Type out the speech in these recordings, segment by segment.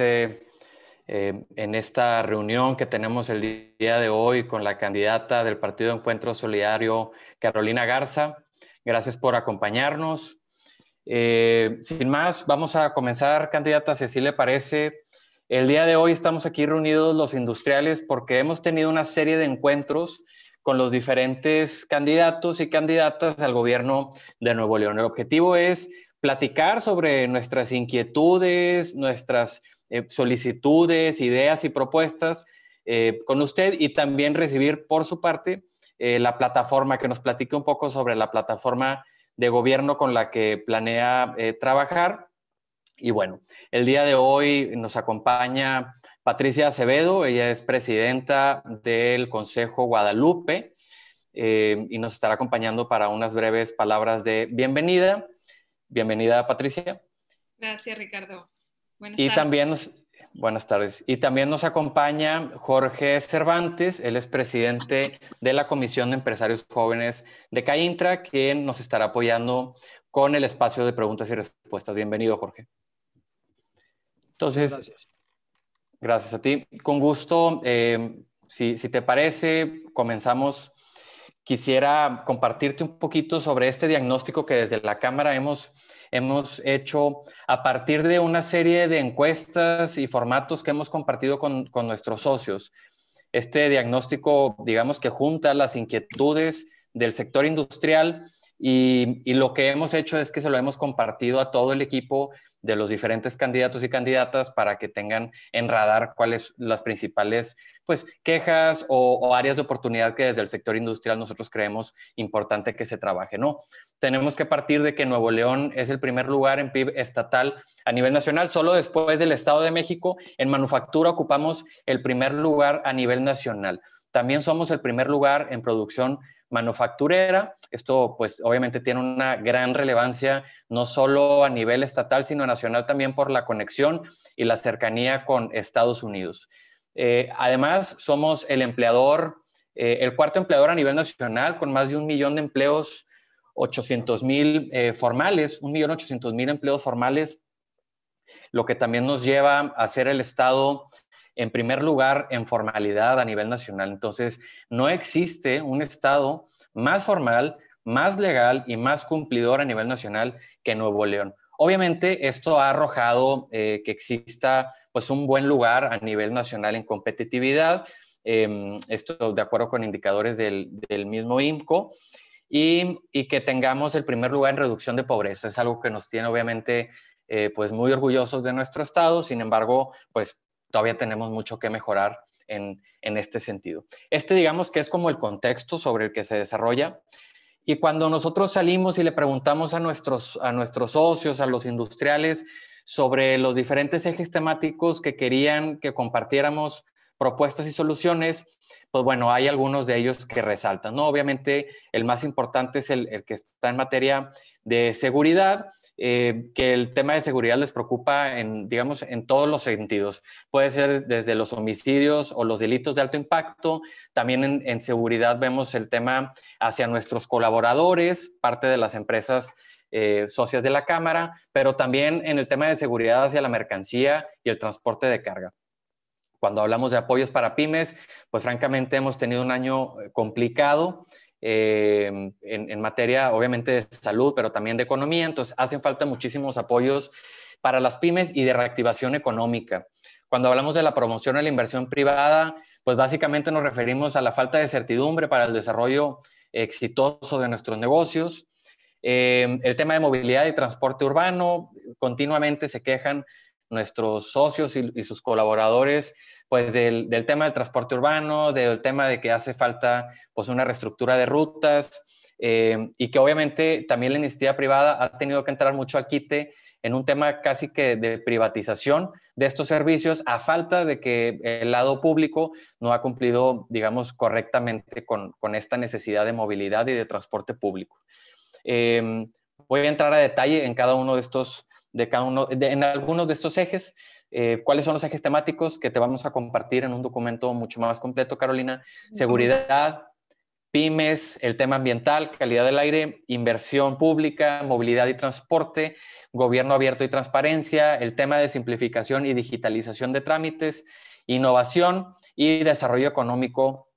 Eh, en esta reunión que tenemos el día de hoy con la candidata del Partido Encuentro Solidario, Carolina Garza. Gracias por acompañarnos. Eh, sin más, vamos a comenzar, candidata, si así le parece. El día de hoy estamos aquí reunidos los industriales porque hemos tenido una serie de encuentros con los diferentes candidatos y candidatas al gobierno de Nuevo León. El objetivo es platicar sobre nuestras inquietudes, nuestras eh, solicitudes, ideas y propuestas eh, con usted y también recibir por su parte eh, la plataforma, que nos platique un poco sobre la plataforma de gobierno con la que planea trabajar. Y bueno, el día de hoy nos acompaña Patricia Acevedo, ella es presidenta del Consejo Guadalupe y nos estará acompañando para unas breves palabras de bienvenida. Bienvenida, Patricia. Gracias, Ricardo y también nos, buenas tardes. Y también nos acompaña Jorge Cervantes, él es presidente de la Comisión de Empresarios Jóvenes de CAINTRA, quien nos estará apoyando con el espacio de preguntas y respuestas. Bienvenido, Jorge. Entonces, gracias, a ti. Con gusto, eh, si, si te parece, comenzamos quisiera compartirte un poquito sobre este diagnóstico que desde la Cámara hemos hemos hecho a partir de una serie de encuestas y formatos que hemos compartido con, nuestros socios. Este diagnóstico, digamos que junta las inquietudes del sector industrial, y, lo que hemos hecho es que se lo hemos compartido a todo el equipo de los diferentes candidatos y candidatas para que tengan en radar cuáles las principales pues, quejas o, o áreas de oportunidad que desde el sector industrial nosotros creemos importante que se trabaje. ¿no? Tenemos que partir de que Nuevo León es el primer lugar en PIB estatal a nivel nacional. Solo después del Estado de México, en manufactura ocupamos el primer lugar a nivel nacional. También somos el primer lugar en producción manufacturera. Esto pues obviamente tiene una gran relevancia no solo a nivel estatal, sino nacional también por la conexión y la cercanía con Estados Unidos. Eh, además, somos el empleador, eh, el cuarto empleador a nivel nacional con más de un millón de empleos, 800 mil eh, formales, un millón mil empleos formales, lo que también nos lleva a ser el estado en primer lugar en formalidad a nivel nacional. Entonces, no existe un Estado más formal, más legal y más cumplidor a nivel nacional que Nuevo León. Obviamente, esto ha arrojado eh, que exista pues, un buen lugar a nivel nacional en competitividad, em, esto de acuerdo con indicadores del, mismo IMCO. Y, que tengamos el primer lugar en reducción de pobreza. Es algo que nos tiene obviamente eh, pues muy orgullosos de nuestro estado, sin embargo, pues todavía tenemos mucho que mejorar en, este sentido. Este digamos que es como el contexto sobre el que se desarrolla. Y cuando nosotros salimos y le preguntamos a nuestros, socios, a los industriales, sobre los diferentes ejes temáticos que querían que compartiéramos propuestas y soluciones, pues bueno, hay algunos de ellos que resaltan, ¿no? Obviamente el más importante es el que está en materia de seguridad, eh, que el tema de seguridad les preocupa en, digamos, en todos los sentidos. Puede ser desde los homicidios o los delitos de alto impacto. También en, seguridad vemos el tema hacia nuestros colaboradores, parte de las empresas eh, socias de la Cámara, pero también en el tema de seguridad hacia la mercancía y el transporte de carga. Cuando hablamos de apoyos para pymes, pues francamente hemos tenido un año eh, complicado. Em, en, materia, obviamente, de salud, pero también de economía. Entonces, hacen falta muchísimos apoyos para las pymes y de reactivación económica. Cuando hablamos de la promoción a la inversión privada, pues básicamente nos referimos a la falta de certidumbre para el desarrollo exitoso de nuestros negocios. Em, el tema de movilidad y transporte urbano, continuamente se quejan nuestros socios y, sus colaboradores, pues del, tema del transporte urbano, del tema de que hace falta pues una reestructura de rutas eh, y que obviamente también la iniciativa privada ha tenido que entrar mucho al quite en un tema casi que de privatización de estos servicios a falta de que el lado público no ha cumplido, digamos, correctamente con, esta necesidad de movilidad y de transporte público. Eh, voy a entrar a detalle en cada uno de estos en algunos de estos ejes, eh, cuáles son los ejes temáticos que te vamos a compartir en un documento mucho más completo, Carolina. Seguridad, pymes, el tema ambiental, calidad del aire, inversión pública, movilidad y transporte, gobierno abierto y transparencia, el tema de simplificación y digitalización de trámites, innovación y desarrollo económico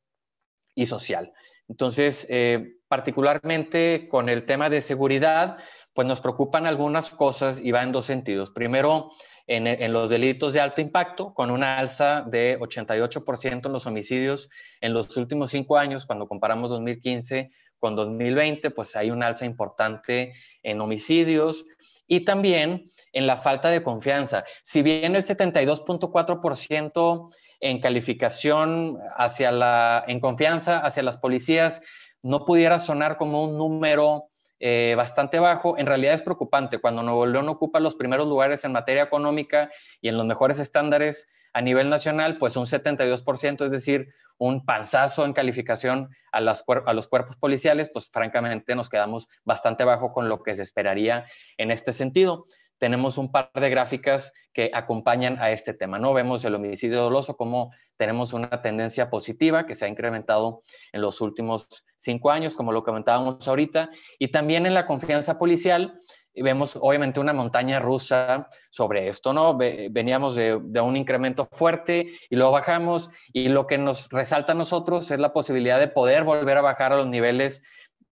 y social. Entonces, eh, particularmente con el tema de seguridad, pues nos preocupan algunas cosas y va en dos sentidos. Primero, en, los delitos de alto impacto, con una alza de 88% en los homicidios en los últimos cinco años, cuando comparamos 2015 con 2020, pues hay una alza importante en homicidios y también en la falta de confianza. Si bien el 72.4% en calificación hacia la, en confianza hacia las policías no pudiera sonar como un número eh, bastante bajo, en realidad es preocupante. Cuando Nuevo León ocupa los primeros lugares en materia económica y en los mejores estándares a nivel nacional, pues un 72%, es decir, un panzazo en calificación a, las, a los cuerpos policiales, pues francamente nos quedamos bastante bajo con lo que se esperaría en este sentido tenemos un par de gráficas que acompañan a este tema. No vemos el homicidio doloso como tenemos una tendencia positiva que se ha incrementado en los últimos cinco años, como lo comentábamos ahorita, y también en la confianza policial vemos obviamente una montaña rusa sobre esto, ¿no? Veníamos de, de, un incremento fuerte y lo bajamos y lo que nos resalta a nosotros es la posibilidad de poder volver a bajar a los niveles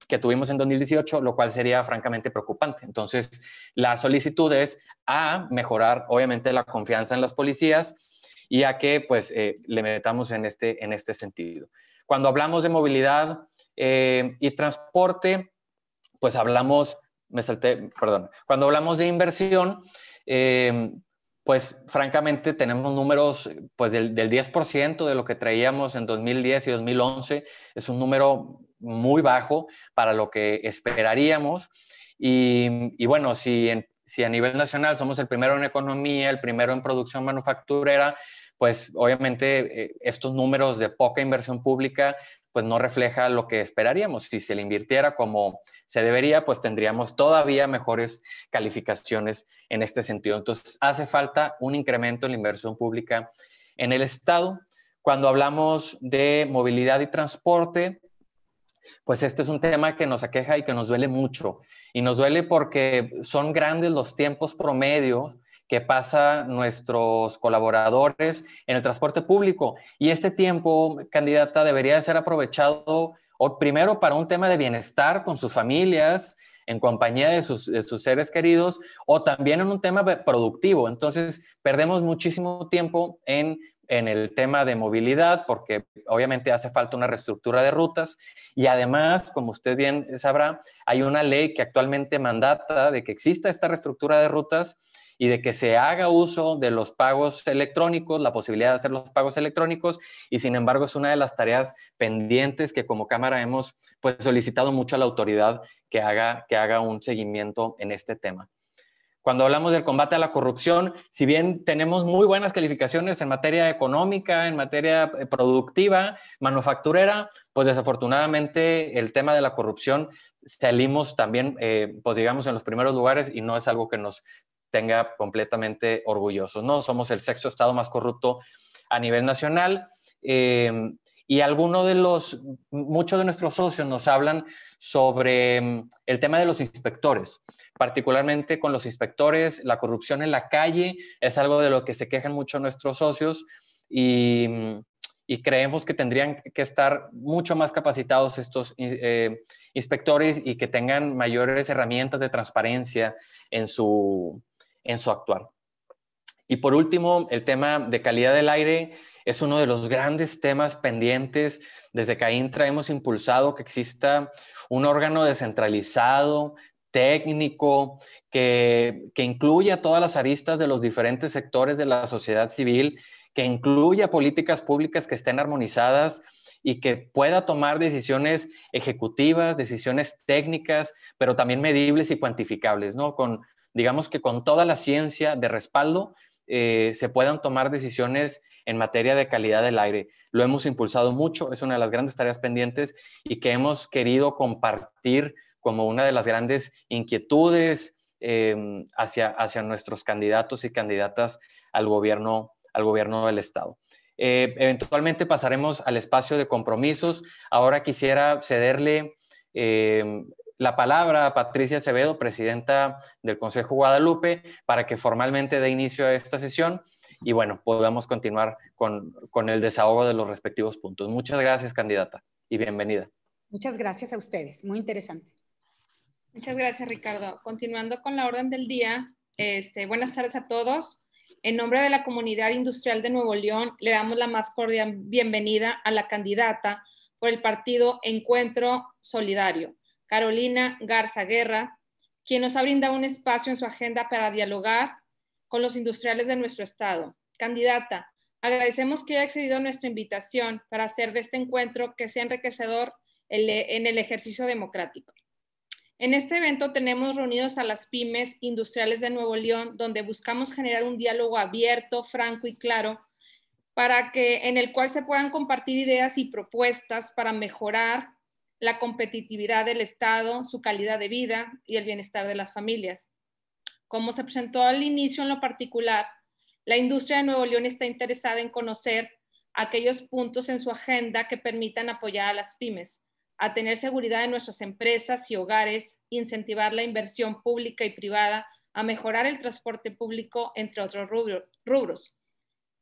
que tuvimos en 2018, lo cual sería francamente preocupante. Entonces, la solicitud es a mejorar, obviamente, la confianza en las policías y a que, pues, eh, le metamos en este, en este sentido. Cuando hablamos de movilidad eh, y transporte, pues hablamos, me salté, perdón, cuando hablamos de inversión, em, pues francamente tenemos números pues del, del 10% de lo que traíamos en 2010 y 2011. Es un número muy bajo para lo que esperaríamos. Y, bueno, si, si a nivel nacional somos el primero en economía, el primero en producción manufacturera, pues obviamente eh, estos números de poca inversión pública pues no refleja lo que esperaríamos. Si se le invirtiera como se debería, pues tendríamos todavía mejores calificaciones en este sentido. Entonces, hace falta un incremento en la inversión pública en el Estado. Cuando hablamos de movilidad y transporte, pues este es un tema que nos aqueja y que nos duele mucho. Y nos duele porque son grandes los tiempos promedios que pasan nuestros colaboradores en el transporte público. Y este tiempo, candidata, debería de ser aprovechado o primero para un tema de bienestar con sus familias, en compañía de sus, seres queridos o también en un tema productivo. Entonces, perdemos muchísimo tiempo en en el tema de movilidad, porque obviamente hace falta una reestructura de rutas y además, como usted bien sabrá, hay una ley que actualmente mandata de que exista esta reestructura de rutas y de que se haga uso de los pagos electrónicos, la posibilidad de hacer los pagos electrónicos, y sin embargo es una de las tareas pendientes que como Cámara hemos pues, solicitado mucho a la autoridad que haga un seguimiento en este tema. Cuando hablamos del combate a la corrupción, si bien tenemos muy buenas calificaciones en materia económica, en materia eh, productiva, manufacturera, pues desafortunadamente el tema de la corrupción salimos también, eh, pues digamos, en los primeros lugares y no es algo que nos tenga completamente orgullosos, ¿no? Somos el sexto estado más corrupto a nivel nacional. Eh, y algunos de los, muchos de nuestros socios nos hablan sobre mm, el tema de los inspectores, particularmente con los inspectores, la corrupción en la calle, es algo de lo que se quejan mucho nuestros socios y, mm, creemos que tendrían que estar mucho más capacitados estos eh, inspectores y que tengan mayores herramientas de transparencia en su, en su actuar. Y por último, el tema de calidad del aire es uno de los grandes temas pendientes. Desde CAINTRA hemos impulsado que exista un órgano descentralizado, técnico, que, que incluya todas las aristas de los diferentes sectores de la sociedad civil, que incluya políticas públicas que estén armonizadas y que pueda tomar decisiones ejecutivas, decisiones técnicas, pero también medibles y cuantificables, ¿no? Con, digamos que con toda la ciencia de respaldo eh, se puedan tomar decisiones en materia de calidad del aire. Lo hemos impulsado mucho, es una de las grandes tareas pendientes y que hemos querido compartir como una de las grandes inquietudes em, hacia, nuestros candidatos y candidatas al gobierno, del Estado. Eh, eventualmente pasaremos al espacio de compromisos. Ahora quisiera cederle em, la palabra a Patricia Acevedo, presidenta del Consejo Guadalupe, para que formalmente dé inicio a esta sesión y bueno, podamos continuar con, con el desahogo de los respectivos puntos. Muchas gracias, candidata, y bienvenida. Muchas gracias a ustedes, muy interesante. Muchas gracias, Ricardo. Continuando con la orden del día, este, buenas tardes a todos. En nombre de la comunidad industrial de Nuevo León, le damos la más cordial bienvenida a la candidata por el partido Encuentro Solidario, Carolina Garza Guerra, quien nos ha brindado un espacio en su agenda para dialogar con los industriales de nuestro estado. Candidata, agradecemos que haya accedido a nuestra invitación para hacer de este encuentro que sea enriquecedor en el ejercicio democrático. En este evento tenemos reunidos a las pymes industriales de Nuevo León, donde buscamos generar un diálogo abierto, franco y claro, para que en el cual se puedan compartir ideas y propuestas para mejorar la competitividad del Estado, su calidad de vida y el bienestar de las familias. Como se presentó al inicio en lo particular, la industria de Nuevo León está interesada en conocer aquellos puntos en su agenda que permitan apoyar a las pymes, a tener seguridad en nuestras empresas y hogares, incentivar la inversión pública y privada, a mejorar el transporte público, entre otros rubros.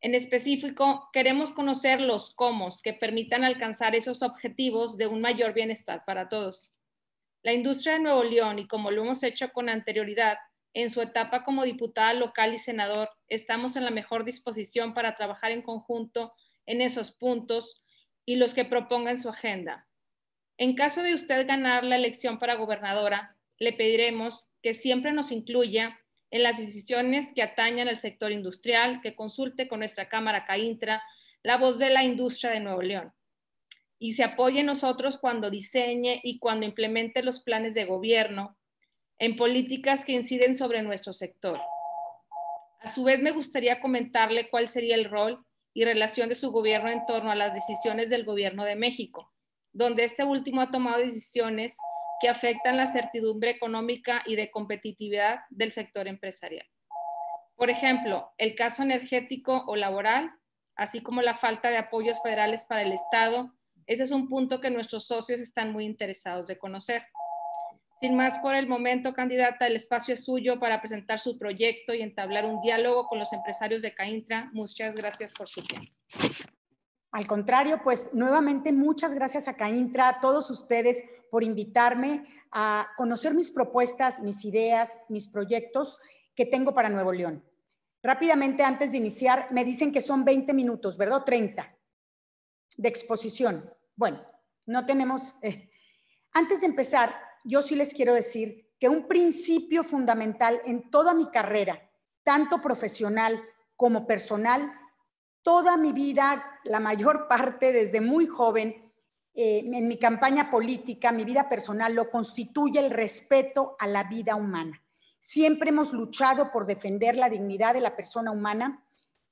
En específico, queremos conocer los cómo que permitan alcanzar esos objetivos de un mayor bienestar para todos. La industria de Nuevo León, y como lo hemos hecho con anterioridad, en su etapa como diputada local y senador, estamos en la mejor disposición para trabajar en conjunto en esos puntos y los que proponga en su agenda. En caso de usted ganar la elección para gobernadora, le pediremos que siempre nos incluya en las decisiones que atañan al sector industrial, que consulte con nuestra Cámara CAINTRA, la voz de la industria de Nuevo León, y se apoye en nosotros cuando diseñe y cuando implemente los planes de gobierno en políticas que inciden sobre nuestro sector. A su vez, me gustaría comentarle cuál sería el rol y relación de su gobierno en torno a las decisiones del gobierno de México, donde este último ha tomado decisiones que afectan la certidumbre económica y de competitividad del sector empresarial. Por ejemplo, el caso energético o laboral, así como la falta de apoyos federales para el Estado, ese es un punto que nuestros socios están muy interesados de conocer. Sin más, por el momento, candidata, el espacio es suyo para presentar su proyecto y entablar un diálogo con los empresarios de CAINTRA. Muchas gracias por su tiempo. Al contrario, pues nuevamente muchas gracias a CAINTRA, a todos ustedes por invitarme a conocer mis propuestas, mis ideas, mis proyectos que tengo para Nuevo León. Rápidamente, antes de iniciar, me dicen que son 20 minutos, ¿verdad? 30 de exposición. Bueno, no tenemos... Eh, antes de empezar, yo sí les quiero decir que un principio fundamental en toda mi carrera, tanto profesional como personal, toda mi vida, la mayor parte desde muy joven, eh, en mi campaña política, mi vida personal, lo constituye el respeto a la vida humana. Siempre hemos luchado por defender la dignidad de la persona humana.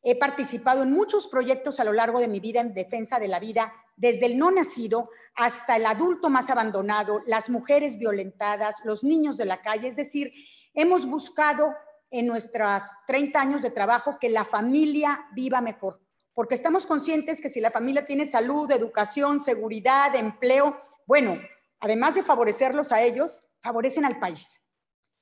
He participado en muchos proyectos a lo largo de mi vida en defensa de la vida desde el no nacido hasta el adulto más abandonado, las mujeres violentadas, los niños de la calle. Es decir, hemos buscado en nuestros 30 años de trabajo que la familia viva mejor, porque estamos conscientes que si la familia tiene salud, educación, seguridad, empleo, bueno, además de favorecerlos a ellos, favorecen al país.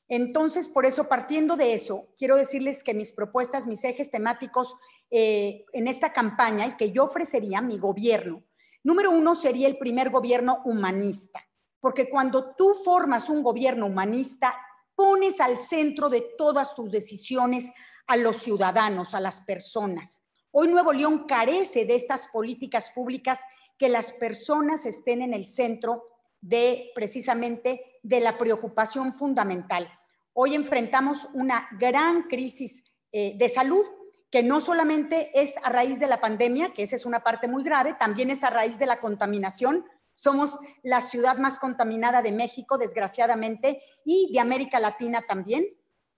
Entonces, por eso, partiendo de eso, quiero decirles que mis propuestas, mis ejes temáticos eh, en esta campaña y que yo ofrecería mi gobierno Número uno sería el primer gobierno humanista, porque cuando tú formas un gobierno humanista, pones al centro de todas tus decisiones a los ciudadanos, a las personas. Hoy Nuevo León carece de estas políticas públicas que las personas estén en el centro de precisamente de la preocupación fundamental. Hoy enfrentamos una gran crisis eh, de salud que no solamente es a raíz de la pandemia, que esa es una parte muy grave, también es a raíz de la contaminación. Somos la ciudad más contaminada de México, desgraciadamente, y de América Latina también.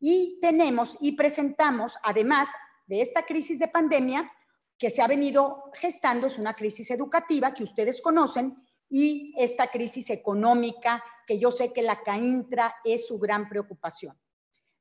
Y tenemos y presentamos, además de esta crisis de pandemia, que se ha venido gestando, es una crisis educativa que ustedes conocen, y esta crisis económica, que yo sé que la CAINTRA es su gran preocupación.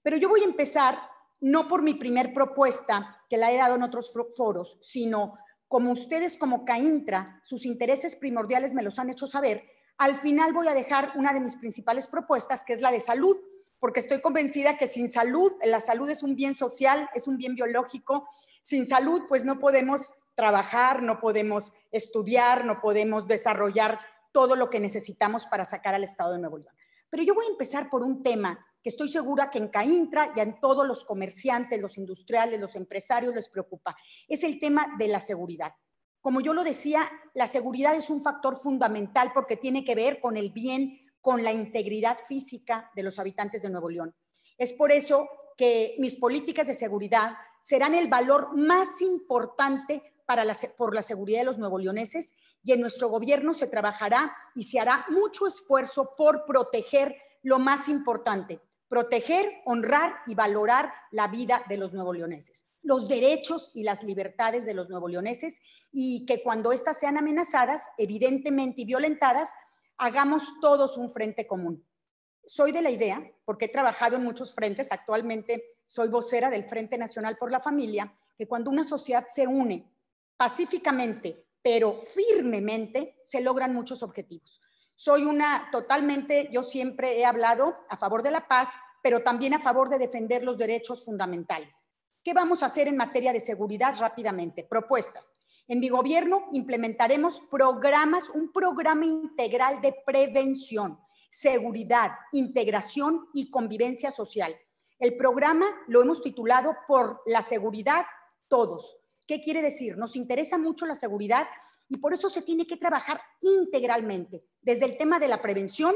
Pero yo voy a empezar no por mi primer propuesta, que la he dado en otros foros, sino como ustedes como CAINTRA, sus intereses primordiales me los han hecho saber, al final voy a dejar una de mis principales propuestas, que es la de salud, porque estoy convencida que sin salud, la salud es un bien social, es un bien biológico, sin salud pues no podemos trabajar, no podemos estudiar, no podemos desarrollar todo lo que necesitamos para sacar al Estado de Nuevo León. Pero yo voy a empezar por un tema que estoy segura que en Caintra y en todos los comerciantes, los industriales, los empresarios les preocupa, es el tema de la seguridad. Como yo lo decía, la seguridad es un factor fundamental porque tiene que ver con el bien, con la integridad física de los habitantes de Nuevo León. Es por eso que mis políticas de seguridad serán el valor más importante para por la seguridad de los nuevo leoneses y en nuestro gobierno se trabajará y se hará mucho esfuerzo por proteger lo más importante, proteger, honrar y valorar la vida de los nuevo leoneses, los derechos y las libertades de los nuevo leoneses y que cuando éstas sean amenazadas, evidentemente y violentadas, hagamos todos un frente común. Soy de la idea, porque he trabajado en muchos frentes, actualmente soy vocera del Frente Nacional por la Familia, que cuando una sociedad se une pacíficamente, pero firmemente, se logran muchos objetivos. Soy una totalmente, yo siempre he hablado a favor de la paz, pero también a favor de defender los derechos fundamentales. ¿Qué vamos a hacer en materia de seguridad rápidamente? Propuestas. En mi gobierno implementaremos programas, un programa integral de prevención, seguridad, integración y convivencia social. El programa lo hemos titulado por la seguridad todos. ¿Qué quiere decir? Nos interesa mucho la seguridad y por eso se tiene que trabajar integralmente, desde el tema de la prevención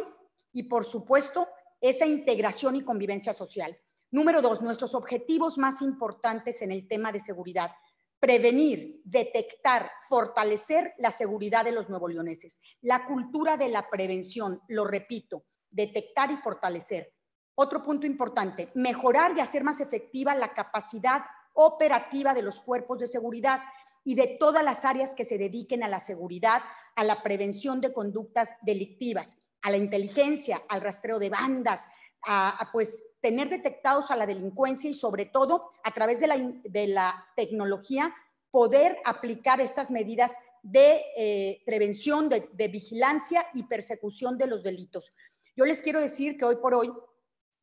y, por supuesto, esa integración y convivencia social. Número dos, nuestros objetivos más importantes en el tema de seguridad. Prevenir, detectar, fortalecer la seguridad de los nuevo leoneses. La cultura de la prevención, lo repito, detectar y fortalecer. Otro punto importante, mejorar y hacer más efectiva la capacidad operativa de los cuerpos de seguridad y de todas las áreas que se dediquen a la seguridad, a la prevención de conductas delictivas, a la inteligencia, al rastreo de bandas, a, pues tener detectados a la delincuencia y sobre todo a través de la, tecnología poder aplicar estas medidas de eh, prevención, de vigilancia y persecución de los delitos. Yo les quiero decir que hoy por hoy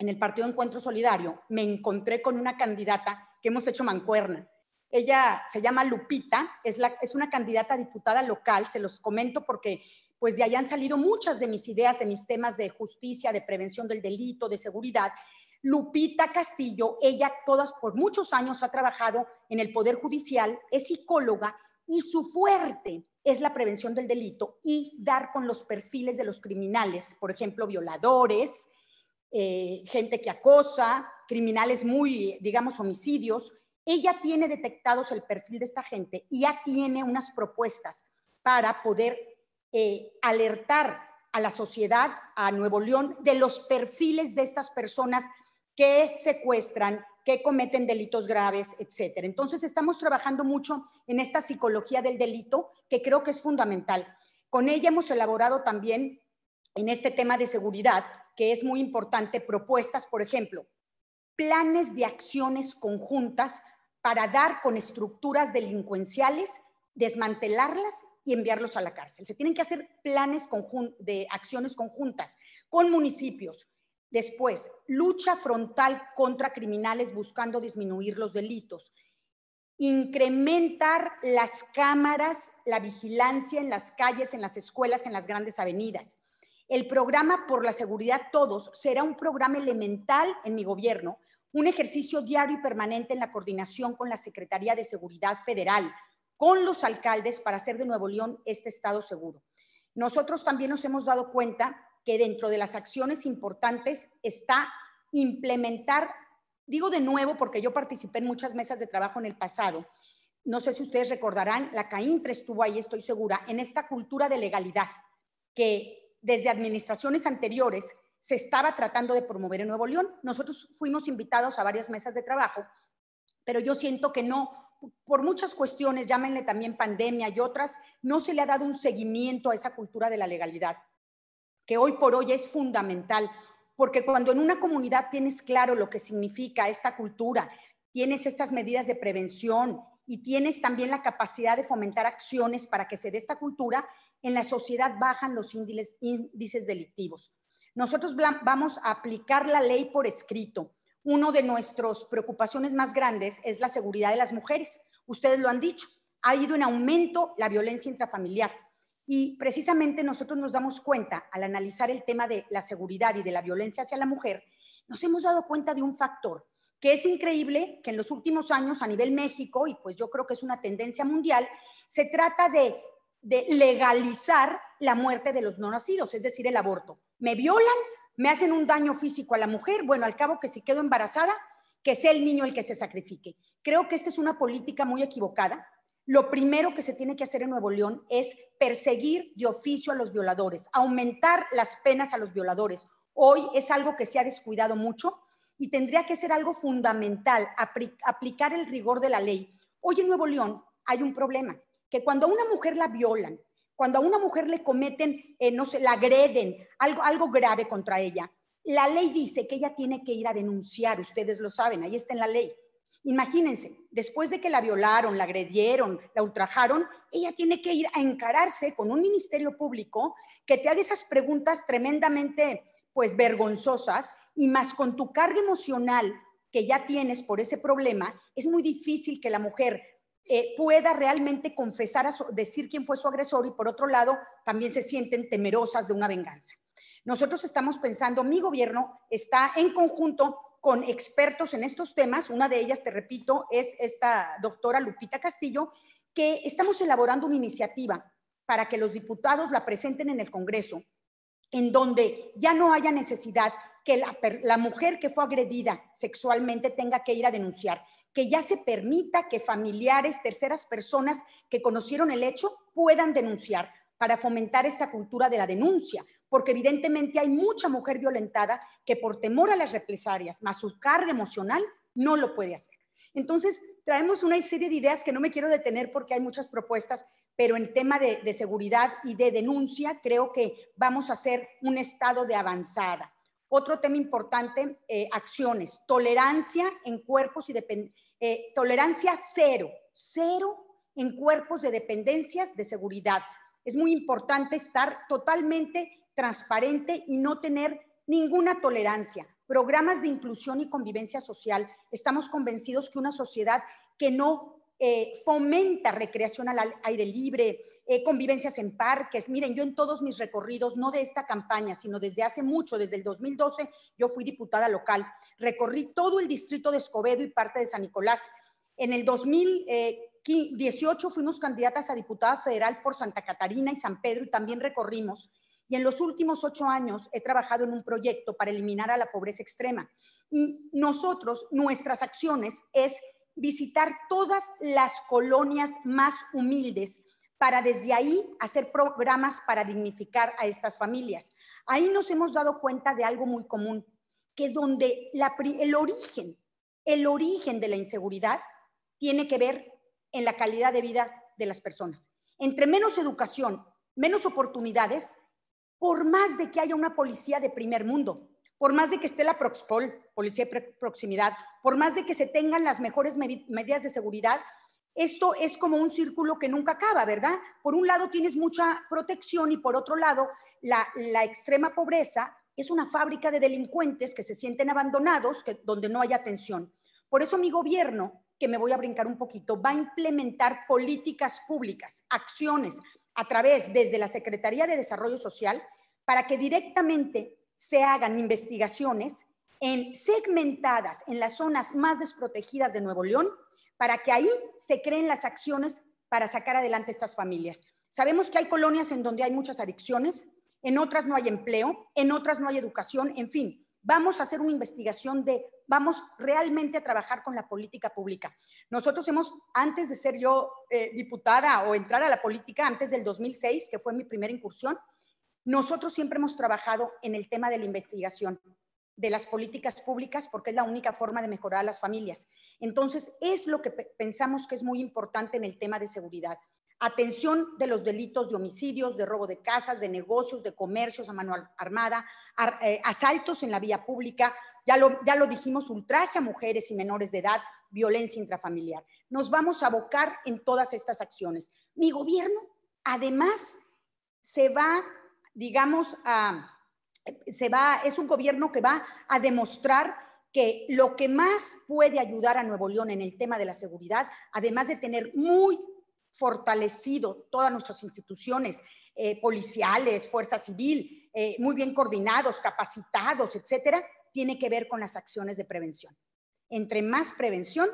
en el Partido Encuentro Solidario me encontré con una candidata que hemos hecho mancuerna ella se llama Lupita, es, la, es una candidata diputada local, se los comento porque pues de ahí han salido muchas de mis ideas, de mis temas de justicia, de prevención del delito, de seguridad. Lupita Castillo, ella todas por muchos años ha trabajado en el Poder Judicial, es psicóloga y su fuerte es la prevención del delito y dar con los perfiles de los criminales, por ejemplo, violadores, eh, gente que acosa, criminales muy, digamos, homicidios ella tiene detectados el perfil de esta gente y ya tiene unas propuestas para poder eh, alertar a la sociedad, a Nuevo León, de los perfiles de estas personas que secuestran, que cometen delitos graves, etcétera. Entonces, estamos trabajando mucho en esta psicología del delito, que creo que es fundamental. Con ella hemos elaborado también en este tema de seguridad, que es muy importante, propuestas, por ejemplo, planes de acciones conjuntas para dar con estructuras delincuenciales, desmantelarlas y enviarlos a la cárcel. Se tienen que hacer planes de acciones conjuntas con municipios. Después, lucha frontal contra criminales buscando disminuir los delitos. Incrementar las cámaras, la vigilancia en las calles, en las escuelas, en las grandes avenidas. El programa por la seguridad todos será un programa elemental en mi gobierno un ejercicio diario y permanente en la coordinación con la Secretaría de Seguridad Federal, con los alcaldes para hacer de Nuevo León este estado seguro. Nosotros también nos hemos dado cuenta que dentro de las acciones importantes está implementar, digo de nuevo porque yo participé en muchas mesas de trabajo en el pasado, no sé si ustedes recordarán, la CAINTRE estuvo ahí, estoy segura, en esta cultura de legalidad que desde administraciones anteriores se estaba tratando de promover en Nuevo León. Nosotros fuimos invitados a varias mesas de trabajo, pero yo siento que no, por muchas cuestiones, llámenle también pandemia y otras, no se le ha dado un seguimiento a esa cultura de la legalidad, que hoy por hoy es fundamental, porque cuando en una comunidad tienes claro lo que significa esta cultura, tienes estas medidas de prevención y tienes también la capacidad de fomentar acciones para que se dé esta cultura, en la sociedad bajan los índices delictivos. Nosotros vamos a aplicar la ley por escrito. Uno de nuestras preocupaciones más grandes es la seguridad de las mujeres. Ustedes lo han dicho, ha ido en aumento la violencia intrafamiliar. Y precisamente nosotros nos damos cuenta, al analizar el tema de la seguridad y de la violencia hacia la mujer, nos hemos dado cuenta de un factor que es increíble que en los últimos años a nivel México, y pues yo creo que es una tendencia mundial, se trata de de legalizar la muerte de los no nacidos, es decir, el aborto. Me violan, me hacen un daño físico a la mujer, bueno, al cabo que si quedo embarazada, que sea el niño el que se sacrifique. Creo que esta es una política muy equivocada. Lo primero que se tiene que hacer en Nuevo León es perseguir de oficio a los violadores, aumentar las penas a los violadores. Hoy es algo que se ha descuidado mucho y tendría que ser algo fundamental, aplicar el rigor de la ley. Hoy en Nuevo León hay un problema que cuando a una mujer la violan, cuando a una mujer le cometen, eh, no sé, la agreden, algo, algo grave contra ella, la ley dice que ella tiene que ir a denunciar, ustedes lo saben, ahí está en la ley. Imagínense, después de que la violaron, la agredieron, la ultrajaron, ella tiene que ir a encararse con un ministerio público que te haga esas preguntas tremendamente, pues, vergonzosas y más con tu carga emocional que ya tienes por ese problema, es muy difícil que la mujer eh, pueda realmente confesar, a decir quién fue su agresor y por otro lado también se sienten temerosas de una venganza. Nosotros estamos pensando, mi gobierno está en conjunto con expertos en estos temas, una de ellas, te repito, es esta doctora Lupita Castillo, que estamos elaborando una iniciativa para que los diputados la presenten en el Congreso en donde ya no haya necesidad que la, mujer que fue agredida sexualmente tenga que ir a denunciar, que ya se permita que familiares, terceras personas que conocieron el hecho puedan denunciar para fomentar esta cultura de la denuncia, porque evidentemente hay mucha mujer violentada que por temor a las represalias, más su carga emocional, no lo puede hacer. Entonces, traemos una serie de ideas que no me quiero detener porque hay muchas propuestas, pero en tema de, seguridad y de denuncia, creo que vamos a hacer un estado de avanzada. Otro tema importante, eh, acciones, tolerancia en cuerpos y eh, tolerancia cero, cero en cuerpos de dependencias de seguridad. Es muy importante estar totalmente transparente y no tener ninguna tolerancia programas de inclusión y convivencia social. Estamos convencidos que una sociedad que no eh, fomenta recreación al aire libre, eh, convivencias en parques. Miren, yo en todos mis recorridos, no de esta campaña, sino desde hace mucho, desde el 2012, yo fui diputada local. Recorrí todo el distrito de Escobedo y parte de San Nicolás. En el 2018 fuimos candidatas a diputada federal por Santa Catarina y San Pedro y también recorrimos y en los últimos ocho años he trabajado en un proyecto para eliminar a la pobreza extrema. Y nosotros, nuestras acciones es visitar todas las colonias más humildes para desde ahí hacer programas para dignificar a estas familias. Ahí nos hemos dado cuenta de algo muy común, que donde el origen, el origen de la inseguridad tiene que ver en la calidad de vida de las personas. Entre menos educación, menos oportunidades, por más de que haya una policía de primer mundo, por más de que esté la Proxpol, Policía de Proximidad, por más de que se tengan las mejores medidas de seguridad, esto es como un círculo que nunca acaba, ¿verdad? Por un lado tienes mucha protección y por otro lado la, extrema pobreza es una fábrica de delincuentes que se sienten abandonados, donde no hay atención. Por eso mi gobierno, que me voy a brincar un poquito, va a implementar políticas públicas, acciones a través desde la Secretaría de Desarrollo Social para que directamente se hagan investigaciones en segmentadas en las zonas más desprotegidas de Nuevo León para que ahí se creen las acciones para sacar adelante estas familias. Sabemos que hay colonias en donde hay muchas adicciones, en otras no hay empleo, en otras no hay educación, en fin, vamos a hacer una investigación de, vamos realmente a trabajar con la política pública. Nosotros hemos, antes de ser yo eh, diputada o entrar a la política, antes del 2006, que fue mi primera incursión, nosotros siempre hemos trabajado en el tema de la investigación de las políticas públicas porque es la única forma de mejorar a las familias. Entonces, es lo que pensamos que es muy importante en el tema de seguridad atención de los delitos de homicidios, de robo de casas, de negocios, de comercios a mano armada, eh, asaltos en la vía pública, ya lo, ya lo dijimos, ultraje a mujeres y menores de edad, violencia intrafamiliar. Nos vamos a abocar en todas estas acciones. Mi gobierno, además, se va, digamos, a, se va, es un gobierno que va a demostrar que lo que más puede ayudar a Nuevo León en el tema de la seguridad, además de tener muy fortalecido todas nuestras instituciones eh, policiales, fuerza civil, eh, muy bien coordinados, capacitados, etcétera, tiene que ver con las acciones de prevención. Entre más prevención,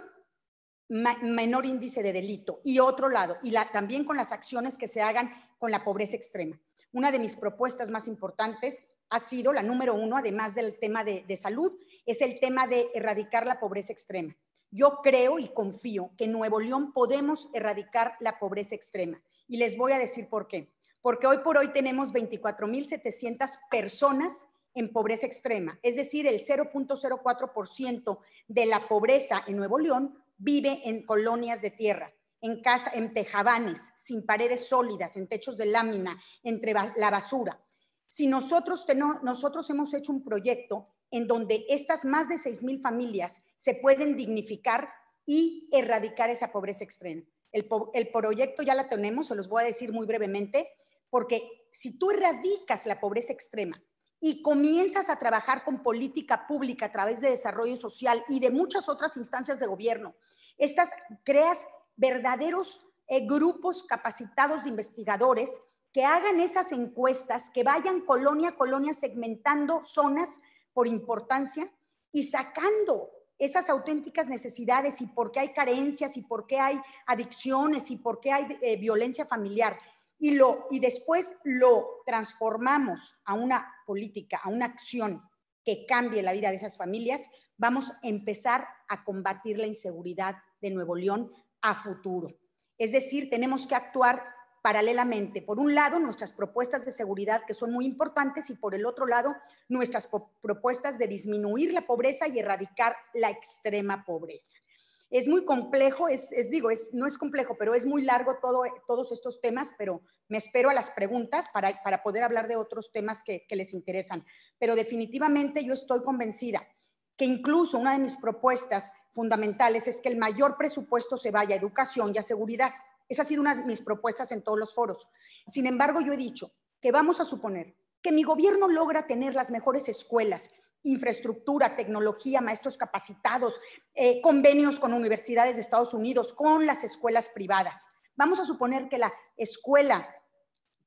menor índice de delito. Y otro lado, y también con las acciones que se hagan con la pobreza extrema. Una de mis propuestas más importantes ha sido, la número uno, además del tema de salud, es el tema de erradicar la pobreza extrema. Yo creo y confío que en Nuevo León podemos erradicar la pobreza extrema. Y les voy a decir por qué. Porque hoy por hoy tenemos 24.700 personas en pobreza extrema, es decir, el 0.04% de la pobreza en Nuevo León vive en colonias de tierra, en casa, en tejabanes, sin paredes sólidas, en techos de lámina, entre la basura. Si nosotros, nosotros hemos hecho un proyecto en donde estas más de 6.000 familias se pueden dignificar y erradicar esa pobreza extrema. El, proyecto ya la tenemos, se los voy a decir muy brevemente, porque si tú erradicas la pobreza extrema y comienzas a trabajar con política pública a través de desarrollo social y de muchas otras instancias de gobierno, estas creas verdaderos eh, grupos capacitados de investigadores que hagan esas encuestas, que vayan colonia a colonia segmentando zonas por importancia y sacando esas auténticas necesidades y por qué hay carencias y por qué hay adicciones y por qué hay eh, violencia familiar. Y, lo, y después lo transformamos a una política, a una acción que cambie la vida de esas familias, vamos a empezar a combatir la inseguridad de Nuevo León a futuro. Es decir, tenemos que actuar paralelamente, por un lado, nuestras propuestas de seguridad, que son muy importantes, y por el otro lado, nuestras propuestas de disminuir la pobreza y erradicar la extrema pobreza. Es muy complejo, es, digo, no es complejo, pero es muy largo todos estos temas, pero me espero a las preguntas para, poder hablar de otros temas que, que les interesan. Pero definitivamente yo estoy convencida que incluso una de mis propuestas fundamentales es que el mayor presupuesto se vaya a educación y a seguridad. Esa ha sido una de mis propuestas en todos los foros. Sin embargo, yo he dicho que vamos a suponer que mi gobierno logra tener las mejores escuelas, infraestructura, tecnología, maestros capacitados, eh, convenios con universidades de Estados Unidos, con las escuelas privadas. Vamos a suponer que la escuela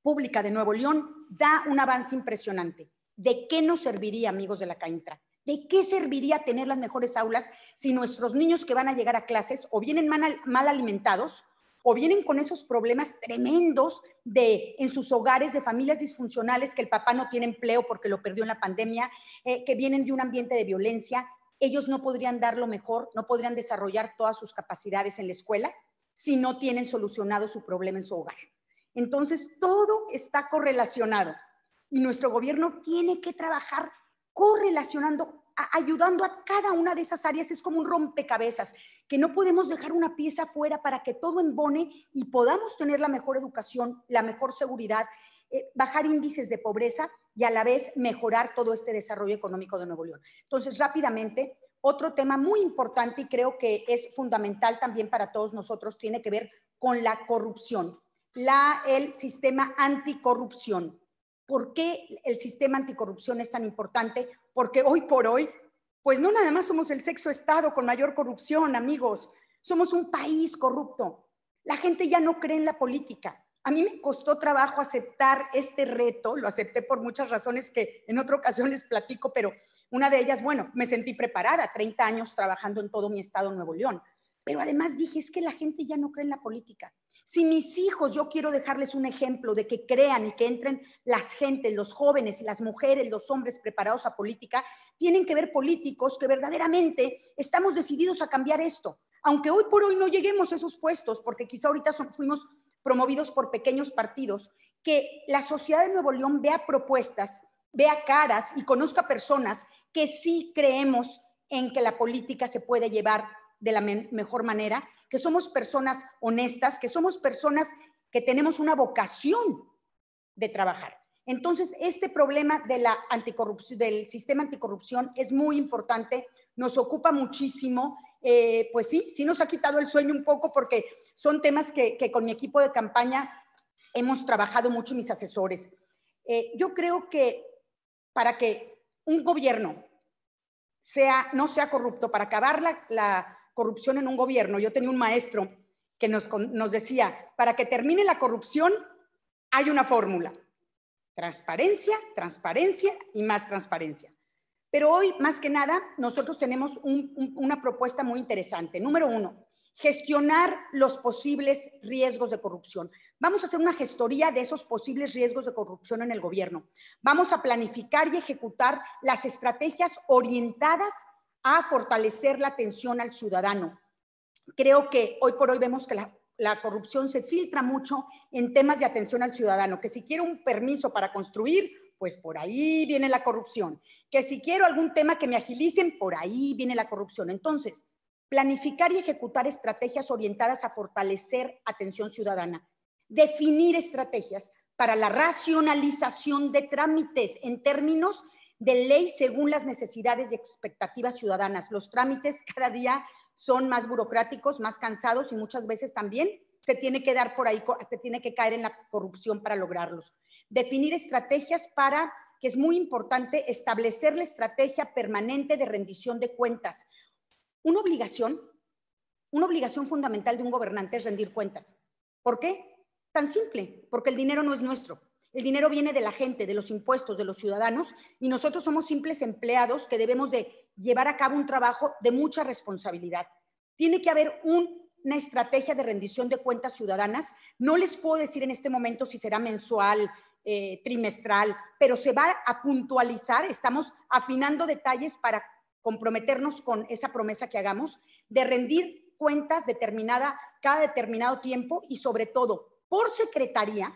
pública de Nuevo León da un avance impresionante. ¿De qué nos serviría, amigos de la CAINTRA? ¿De qué serviría tener las mejores aulas si nuestros niños que van a llegar a clases o vienen mal alimentados o vienen con esos problemas tremendos de en sus hogares de familias disfuncionales que el papá no tiene empleo porque lo perdió en la pandemia, eh, que vienen de un ambiente de violencia, ellos no podrían dar lo mejor, no podrían desarrollar todas sus capacidades en la escuela si no tienen solucionado su problema en su hogar. Entonces, todo está correlacionado y nuestro gobierno tiene que trabajar correlacionando ayudando a cada una de esas áreas. Es como un rompecabezas, que no podemos dejar una pieza fuera para que todo embone y podamos tener la mejor educación, la mejor seguridad, eh, bajar índices de pobreza y a la vez mejorar todo este desarrollo económico de Nuevo León. Entonces, rápidamente, otro tema muy importante y creo que es fundamental también para todos nosotros tiene que ver con la corrupción, la, el sistema anticorrupción. ¿Por qué el sistema anticorrupción es tan importante? Porque hoy por hoy, pues no nada más somos el sexo estado con mayor corrupción, amigos, somos un país corrupto. La gente ya no cree en la política. A mí me costó trabajo aceptar este reto, lo acepté por muchas razones que en otra ocasión les platico, pero una de ellas, bueno, me sentí preparada, 30 años trabajando en todo mi estado Nuevo León, pero además dije, es que la gente ya no cree en la política. Si mis hijos, yo quiero dejarles un ejemplo de que crean y que entren las gentes, los jóvenes y las mujeres, los hombres preparados a política, tienen que ver políticos que verdaderamente estamos decididos a cambiar esto. Aunque hoy por hoy no lleguemos a esos puestos, porque quizá ahorita fuimos promovidos por pequeños partidos, que la sociedad de Nuevo León vea propuestas, vea caras y conozca personas que sí creemos en que la política se puede llevar de la mejor manera, que somos personas honestas, que somos personas que tenemos una vocación de trabajar. Entonces, este problema de la anticorrupción, del sistema anticorrupción es muy importante, nos ocupa muchísimo. Eh, pues sí, sí nos ha quitado el sueño un poco porque son temas que, con mi equipo de campaña hemos trabajado mucho mis asesores. Eh, yo creo que para que un gobierno sea, no sea corrupto, para acabar la, corrupción en un gobierno, yo tenía un maestro que nos, decía, para que termine la corrupción hay una fórmula, transparencia, transparencia y más transparencia. Pero hoy, más que nada, nosotros tenemos una propuesta muy interesante. Número uno, gestionar los posibles riesgos de corrupción. Vamos a hacer una gestoría de esos posibles riesgos de corrupción en el gobierno. Vamos a planificar y ejecutar las estrategias orientadas a fortalecer la atención al ciudadano. Creo que hoy por hoy vemos que la, corrupción se filtra mucho en temas de atención al ciudadano, que si quiero un permiso para construir, pues por ahí viene la corrupción. Que si quiero algún tema que me agilicen, por ahí viene la corrupción. Entonces, planificar y ejecutar estrategias orientadas a fortalecer atención ciudadana. Definir estrategias para la racionalización de trámites en términos de ley según las necesidades y expectativas ciudadanas. Los trámites cada día son más burocráticos, más cansados y muchas veces también se tiene que dar por ahí, se tiene que caer en la corrupción para lograrlos. Definir estrategias para que es muy importante establecer la estrategia permanente de rendición de cuentas. Una obligación, una obligación fundamental de un gobernante es rendir cuentas. ¿Por qué? Tan simple, porque el dinero no es nuestro. El dinero viene de la gente, de los impuestos, de los ciudadanos, y nosotros somos simples empleados que debemos de llevar a cabo un trabajo de mucha responsabilidad. Tiene que haber una estrategia de rendición de cuentas ciudadanas. No les puedo decir en este momento si será mensual, eh, trimestral, pero se va a puntualizar. Estamos afinando detalles para comprometernos con esa promesa que hagamos de rendir cuentas determinada cada determinado tiempo y sobre todo por secretaría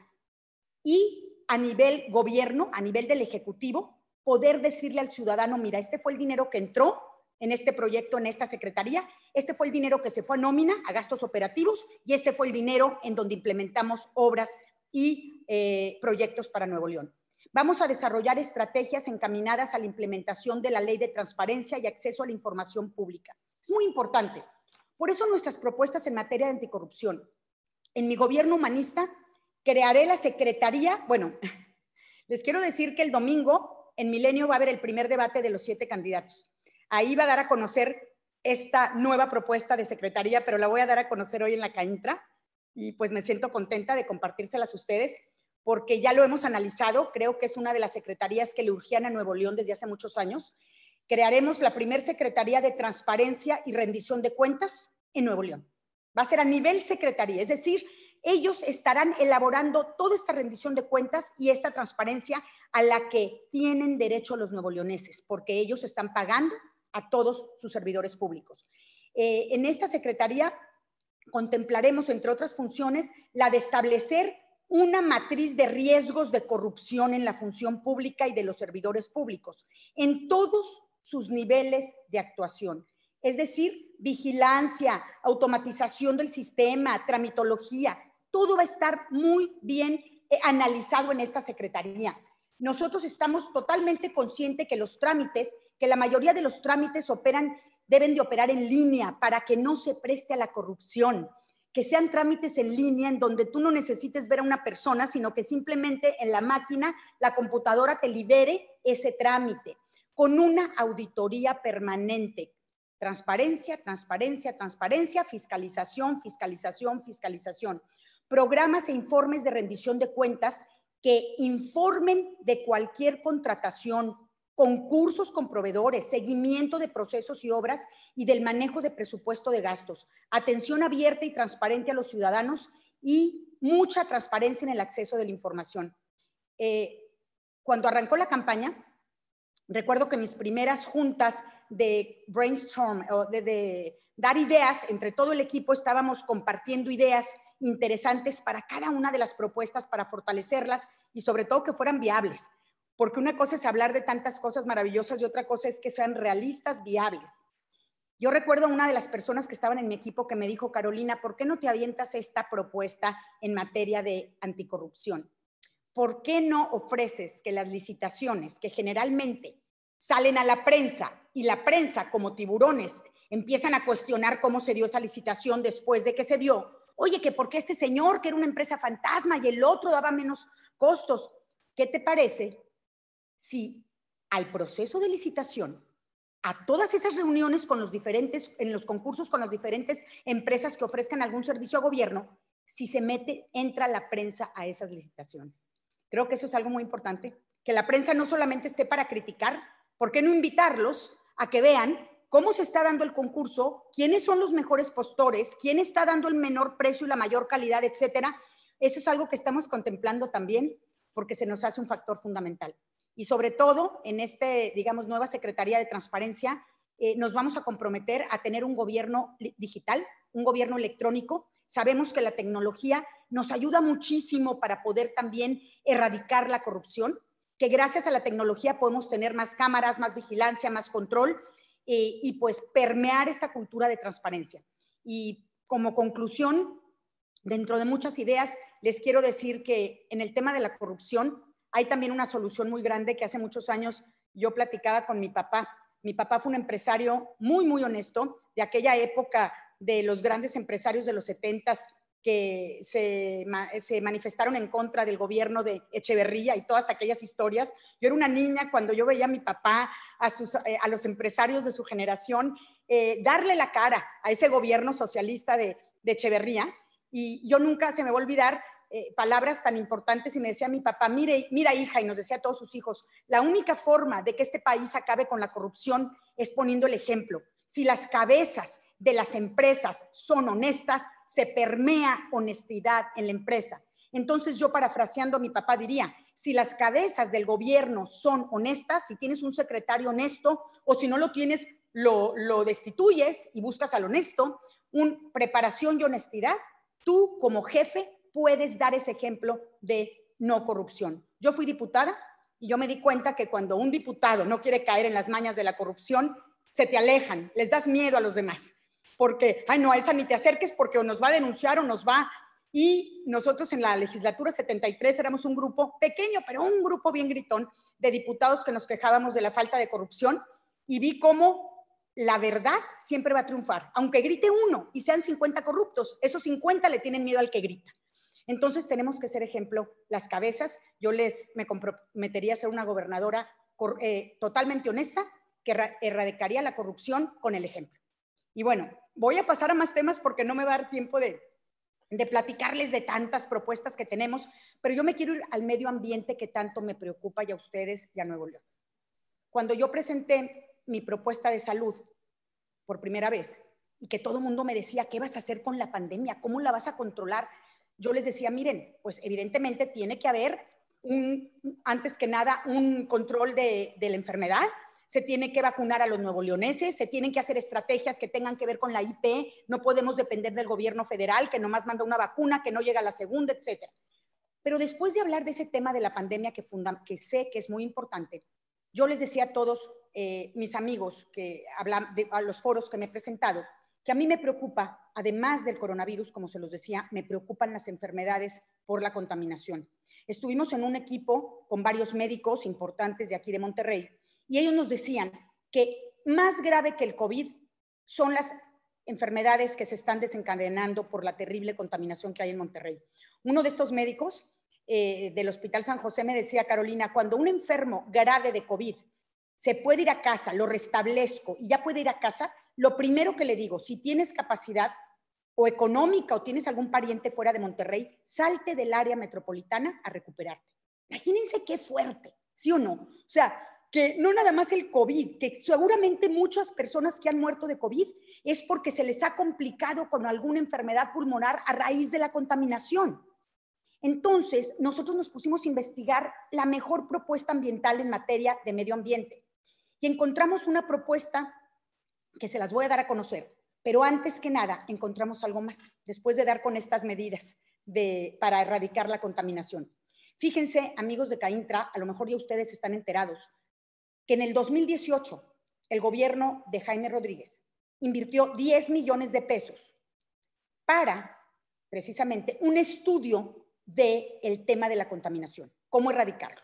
y a nivel gobierno, a nivel del Ejecutivo, poder decirle al ciudadano, mira, este fue el dinero que entró en este proyecto, en esta secretaría, este fue el dinero que se fue a nómina, a gastos operativos, y este fue el dinero en donde implementamos obras y eh, proyectos para Nuevo León. Vamos a desarrollar estrategias encaminadas a la implementación de la ley de transparencia y acceso a la información pública. Es muy importante. Por eso nuestras propuestas en materia de anticorrupción. En mi gobierno humanista crearé la secretaría. Bueno, les quiero decir que el domingo en Milenio va a haber el primer debate de los siete candidatos. Ahí va a dar a conocer esta nueva propuesta de secretaría, pero la voy a dar a conocer hoy en la CAINTRA y pues me siento contenta de compartírselas a ustedes porque ya lo hemos analizado, creo que es una de las secretarías que le urgían a Nuevo León desde hace muchos años. Crearemos la primera secretaría de transparencia y rendición de cuentas en Nuevo León. Va a ser a nivel secretaría, es decir, ellos estarán elaborando toda esta rendición de cuentas y esta transparencia a la que tienen derecho los leoneses, porque ellos están pagando a todos sus servidores públicos. Eh, en esta Secretaría contemplaremos, entre otras funciones, la de establecer una matriz de riesgos de corrupción en la función pública y de los servidores públicos, en todos sus niveles de actuación es decir, vigilancia, automatización del sistema, tramitología, todo va a estar muy bien eh, analizado en esta Secretaría. Nosotros estamos totalmente conscientes que los trámites, que la mayoría de los trámites operan, deben de operar en línea para que no se preste a la corrupción, que sean trámites en línea en donde tú no necesites ver a una persona, sino que simplemente en la máquina, la computadora te lidere ese trámite, con una auditoría permanente. Transparencia, transparencia, transparencia, fiscalización, fiscalización, fiscalización programas e informes de rendición de cuentas que informen de cualquier contratación, concursos con proveedores, seguimiento de procesos y obras y del manejo de presupuesto de gastos, atención abierta y transparente a los ciudadanos y mucha transparencia en el acceso de la información. Eh, cuando arrancó la campaña, recuerdo que mis primeras juntas de brainstorm, de, de dar ideas entre todo el equipo, estábamos compartiendo ideas interesantes para cada una de las propuestas, para fortalecerlas y sobre todo que fueran viables. Porque una cosa es hablar de tantas cosas maravillosas y otra cosa es que sean realistas, viables. Yo recuerdo a una de las personas que estaban en mi equipo que me dijo, Carolina, ¿por qué no te avientas esta propuesta en materia de anticorrupción? ¿Por qué no ofreces que las licitaciones, que generalmente salen a la prensa y la prensa como tiburones empiezan a cuestionar cómo se dio esa licitación después de que se dio. Oye, que porque este señor, que era una empresa fantasma y el otro daba menos costos, ¿qué te parece si al proceso de licitación, a todas esas reuniones con los diferentes, en los concursos con las diferentes empresas que ofrezcan algún servicio a gobierno, si se mete, entra la prensa a esas licitaciones? Creo que eso es algo muy importante, que la prensa no solamente esté para criticar, ¿por qué no invitarlos a que vean cómo se está dando el concurso, quiénes son los mejores postores, quién está dando el menor precio y la mayor calidad, etcétera? Eso es algo que estamos contemplando también porque se nos hace un factor fundamental. Y sobre todo, en esta digamos, nueva Secretaría de Transparencia, eh, nos vamos a comprometer a tener un gobierno digital, un gobierno electrónico. Sabemos que la tecnología nos ayuda muchísimo para poder también erradicar la corrupción que gracias a la tecnología podemos tener más cámaras, más vigilancia, más control eh, y pues permear esta cultura de transparencia. Y como conclusión, dentro de muchas ideas, les quiero decir que en el tema de la corrupción hay también una solución muy grande que hace muchos años yo platicaba con mi papá. Mi papá fue un empresario muy, muy honesto de aquella época de los grandes empresarios de los 70s que se, manifestaron en contra del gobierno de Echeverría y todas aquellas historias. Yo era una niña cuando yo veía a mi papá, a, sus, eh, a los empresarios de su generación, eh, darle la cara a ese gobierno socialista de, Echeverría. Y yo nunca se me va a olvidar eh, palabras tan importantes y me decía mi papá, Mire, mira hija, y nos decía a todos sus hijos, la única forma de que este país acabe con la corrupción es poniendo el ejemplo. Si las cabezas de las empresas son honestas, se permea honestidad en la empresa. Entonces yo parafraseando a mi papá diría, si las cabezas del gobierno son honestas, si tienes un secretario honesto o si no lo tienes, lo, lo destituyes y buscas al honesto, un preparación y honestidad, tú como jefe puedes dar ese ejemplo de no corrupción. Yo fui diputada y yo me di cuenta que cuando un diputado no quiere caer en las mañas de la corrupción, se te alejan, les das miedo a los demás porque, ay, no, a esa ni te acerques porque o nos va a denunciar o nos va. Y nosotros en la legislatura 73 éramos un grupo pequeño, pero un grupo bien gritón de diputados que nos quejábamos de la falta de corrupción y vi cómo la verdad siempre va a triunfar. Aunque grite uno y sean 50 corruptos, esos 50 le tienen miedo al que grita. Entonces tenemos que ser ejemplo las cabezas. Yo les me comprometería a ser una gobernadora eh, totalmente honesta que erradicaría la corrupción con el ejemplo. Y bueno, voy a pasar a más temas porque no me va a dar tiempo de, platicarles de tantas propuestas que tenemos, pero yo me quiero ir al medio ambiente que tanto me preocupa y a ustedes y a Nuevo León. Cuando yo presenté mi propuesta de salud por primera vez y que todo el mundo me decía, ¿qué vas a hacer con la pandemia? ¿Cómo la vas a controlar? Yo les decía, miren, pues evidentemente tiene que haber un, antes que nada, un control de, de la enfermedad, se tiene que vacunar a los nuevo leoneses, se tienen que hacer estrategias que tengan que ver con la IP, no podemos depender del gobierno federal que nomás manda una vacuna, que no llega a la segunda, etcétera. Pero después de hablar de ese tema de la pandemia que, que sé que es muy importante, yo les decía a todos eh, mis amigos que hablan de, a los foros que me he presentado, que a mí me preocupa, además del coronavirus, como se los decía, me preocupan las enfermedades por la contaminación. Estuvimos en un equipo con varios médicos importantes de aquí de Monterrey y ellos nos decían que más grave que el COVID son las enfermedades que se están desencadenando por la terrible contaminación que hay en Monterrey. Uno de estos médicos eh, del Hospital San José me decía, Carolina, cuando un enfermo grave de COVID se puede ir a casa, lo restablezco y ya puede ir a casa, lo primero que le digo, si tienes capacidad o económica o tienes algún pariente fuera de Monterrey, salte del área metropolitana a recuperarte. Imagínense qué fuerte, ¿sí o no? O sea, que no nada más el COVID, que seguramente muchas personas que han muerto de COVID es porque se les ha complicado con alguna enfermedad pulmonar a raíz de la contaminación. Entonces, nosotros nos pusimos a investigar la mejor propuesta ambiental en materia de medio ambiente y encontramos una propuesta que se las voy a dar a conocer. Pero antes que nada, encontramos algo más después de dar con estas medidas para erradicar la contaminación. Fíjense, amigos de Caintra, a lo mejor ya ustedes están enterados, que en el 2018 el gobierno de Jaime Rodríguez invirtió 10 millones de pesos para precisamente un estudio del tema de la contaminación, cómo erradicarlo.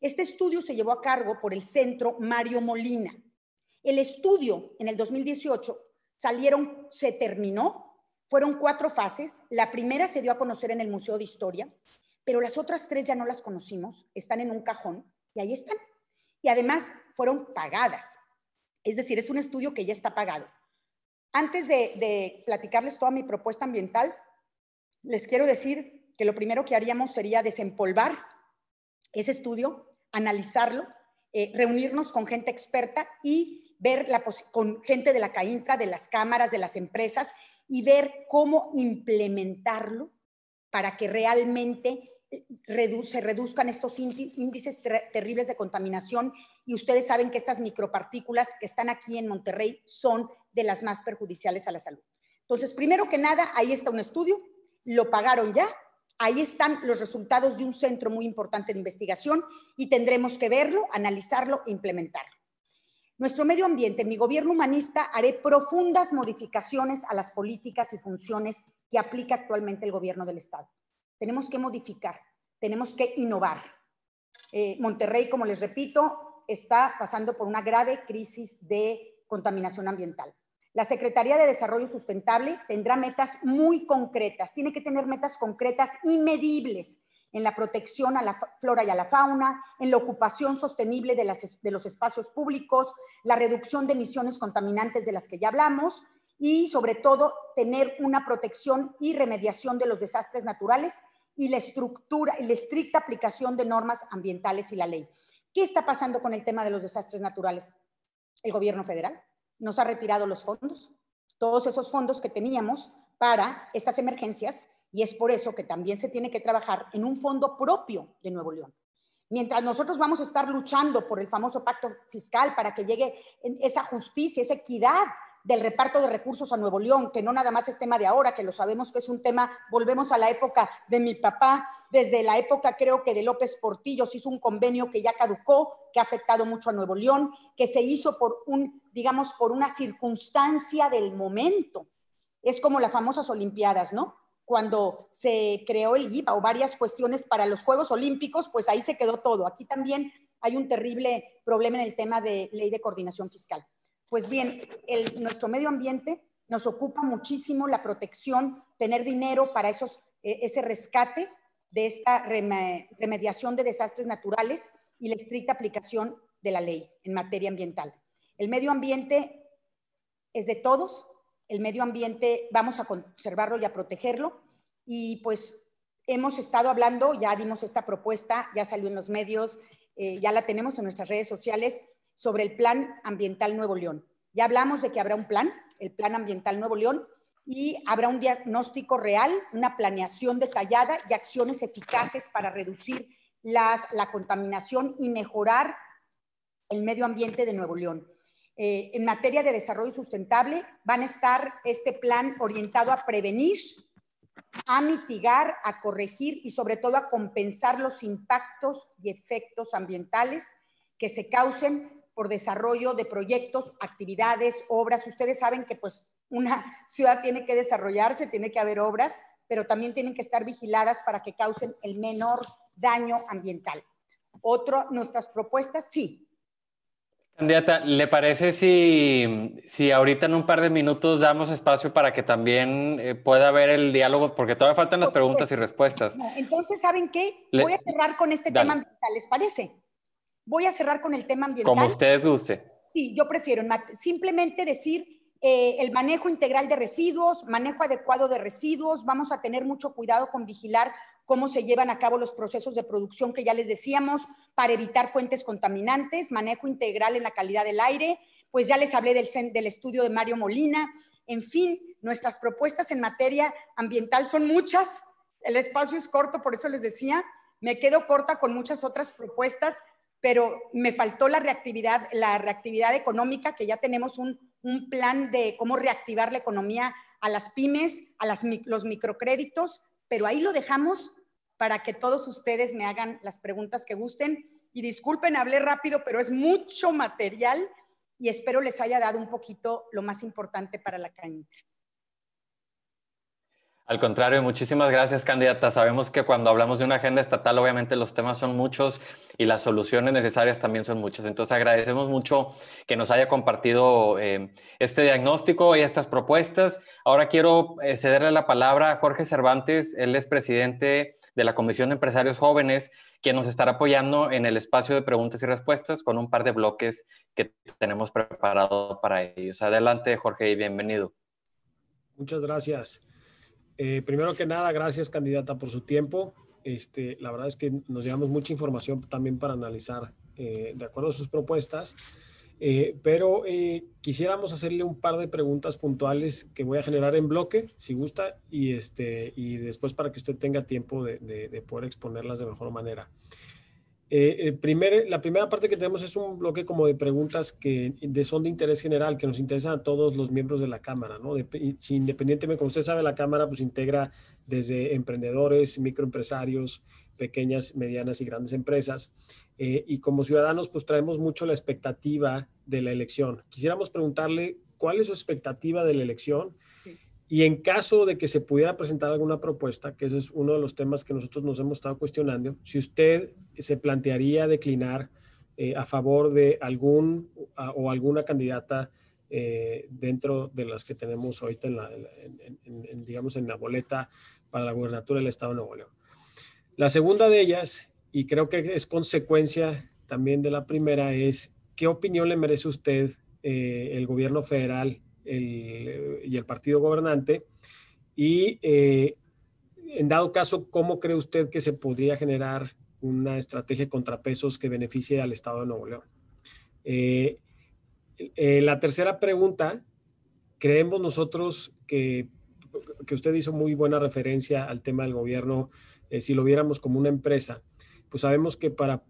Este estudio se llevó a cargo por el centro Mario Molina. El estudio en el 2018 salieron, se terminó, fueron cuatro fases. La primera se dio a conocer en el Museo de Historia, pero las otras tres ya no las conocimos, están en un cajón y ahí están y además fueron pagadas. Es decir, es un estudio que ya está pagado. Antes de, platicarles toda mi propuesta ambiental, les quiero decir que lo primero que haríamos sería desempolvar ese estudio, analizarlo, eh, reunirnos con gente experta y ver con gente de la CAINTRA, de las cámaras, de las empresas y ver cómo implementarlo para que realmente se reduzcan estos índices terribles de contaminación y ustedes saben que estas micropartículas que están aquí en Monterrey son de las más perjudiciales a la salud. Entonces, primero que nada, ahí está un estudio, lo pagaron ya, ahí están los resultados de un centro muy importante de investigación y tendremos que verlo, analizarlo e implementarlo. Nuestro medio ambiente, mi gobierno humanista, haré profundas modificaciones a las políticas y funciones que aplica actualmente el gobierno del Estado tenemos que modificar, tenemos que innovar. Eh, Monterrey, como les repito, está pasando por una grave crisis de contaminación ambiental. La Secretaría de Desarrollo Sustentable tendrá metas muy concretas, tiene que tener metas concretas y medibles en la protección a la flora y a la fauna, en la ocupación sostenible de los espacios públicos, la reducción de emisiones contaminantes de las que ya hablamos, y sobre todo tener una protección y remediación de los desastres naturales y la estructura y la estricta aplicación de normas ambientales y la ley. ¿Qué está pasando con el tema de los desastres naturales? El gobierno federal nos ha retirado los fondos, todos esos fondos que teníamos para estas emergencias y es por eso que también se tiene que trabajar en un fondo propio de Nuevo León. Mientras nosotros vamos a estar luchando por el famoso pacto fiscal para que llegue esa justicia, esa equidad del reparto de recursos a Nuevo León, que no nada más es tema de ahora, que lo sabemos que es un tema, volvemos a la época de mi papá, desde la época creo que de López Portillo se hizo un convenio que ya caducó, que ha afectado mucho a Nuevo León, que se hizo por un, digamos, por una circunstancia del momento. Es como las famosas Olimpiadas, ¿no? Cuando se creó el IVA o varias cuestiones para los Juegos Olímpicos, pues ahí se quedó todo. Aquí también hay un terrible problema en el tema de ley de coordinación fiscal. Pues bien, el, nuestro medio ambiente nos ocupa muchísimo la protección, tener dinero para esos, eh, ese rescate de esta remediación de desastres naturales y la estricta aplicación de la ley en materia ambiental. El medio ambiente es de todos, el medio ambiente vamos a conservarlo y a protegerlo y pues hemos estado hablando, ya dimos esta propuesta, ya salió en los medios, eh, ya la tenemos en nuestras redes sociales sobre el Plan Ambiental Nuevo León. Ya hablamos de que habrá un plan, el Plan Ambiental Nuevo León, y habrá un diagnóstico real, una planeación detallada y acciones eficaces para reducir la contaminación y mejorar el medio ambiente de Nuevo León. Eh, en materia de desarrollo sustentable, van a estar este plan orientado a prevenir, a mitigar, a corregir y sobre todo a compensar los impactos y efectos ambientales que se causen por desarrollo de proyectos, actividades, obras. Ustedes saben que pues una ciudad tiene que desarrollarse, tiene que haber obras, pero también tienen que estar vigiladas para que causen el menor daño ambiental. Otro, nuestras propuestas, sí. Candidata, ¿le parece si, si ahorita en un par de minutos damos espacio para que también eh, pueda haber el diálogo? Porque todavía faltan las preguntas y respuestas. Entonces, ¿saben qué? Voy a cerrar con este tema ambiental, ¿les parece? Voy a cerrar con el tema ambiental. Como usted guste. Sí, yo prefiero simplemente decir eh, el manejo integral de residuos, manejo adecuado de residuos, vamos a tener mucho cuidado con vigilar cómo se llevan a cabo los procesos de producción que ya les decíamos para evitar fuentes contaminantes, manejo integral en la calidad del aire, pues ya les hablé del, del estudio de Mario Molina, en fin, nuestras propuestas en materia ambiental son muchas, el espacio es corto, por eso les decía, me quedo corta con muchas otras propuestas, pero me faltó la reactividad, la reactividad económica, que ya tenemos un, plan de cómo reactivar la economía a las pymes, a los microcréditos, pero ahí lo dejamos para que todos ustedes me hagan las preguntas que gusten. Y disculpen, hablé rápido, pero es mucho material y espero les haya dado un poquito lo más importante para la cañita. Al contrario, muchísimas gracias, candidata. Sabemos que cuando hablamos de una agenda estatal, obviamente los temas son muchos y las soluciones necesarias también son muchas. Entonces, agradecemos mucho que nos haya compartido eh, este diagnóstico y estas propuestas. Ahora quiero eh, cederle la palabra a Jorge Cervantes. Él es presidente de la Comisión de Empresarios Jóvenes, quien nos estará apoyando en el espacio de preguntas y respuestas con un par de bloques que tenemos preparado para ellos. Adelante, Jorge, y bienvenido. Muchas gracias. Eh, primero que nada, gracias candidata por su tiempo. Este, la verdad es que nos llevamos mucha información también para analizar eh, de acuerdo a sus propuestas, eh, pero quisiéramos hacerle un par de preguntas puntuales que voy a generar en bloque, si gusta, y, este, y después para que usted tenga tiempo de poder exponerlas de mejor manera. Eh, la primera parte que tenemos es un bloque como de preguntas que son de interés general, que nos interesan a todos los miembros de la Cámara, independientemente, como usted sabe, la Cámara pues integra desde emprendedores, microempresarios, pequeñas, medianas y grandes empresas. Eh, y como ciudadanos pues traemos mucho la expectativa de la elección. Quisiéramos preguntarle cuál es su expectativa de la elección. Y en caso de que se pudiera presentar alguna propuesta, que ese es uno de los temas que nosotros nos hemos estado cuestionando, si usted se plantearía declinar eh, a favor de algún o alguna candidata eh, dentro de las que tenemos ahorita en la, digamos, en la boleta para la gubernatura del Estado de Nuevo León. La segunda de ellas, y creo que es consecuencia también de la primera, es qué opinión le merece usted eh, el gobierno federal y el partido gobernante. Y eh, en dado caso, ¿cómo cree usted que se podría generar una estrategia de contrapesos que beneficie al Estado de Nuevo León? Eh, eh, la tercera pregunta, creemos nosotros que, usted hizo muy buena referencia al tema del gobierno, si lo viéramos como una empresa, pues sabemos que para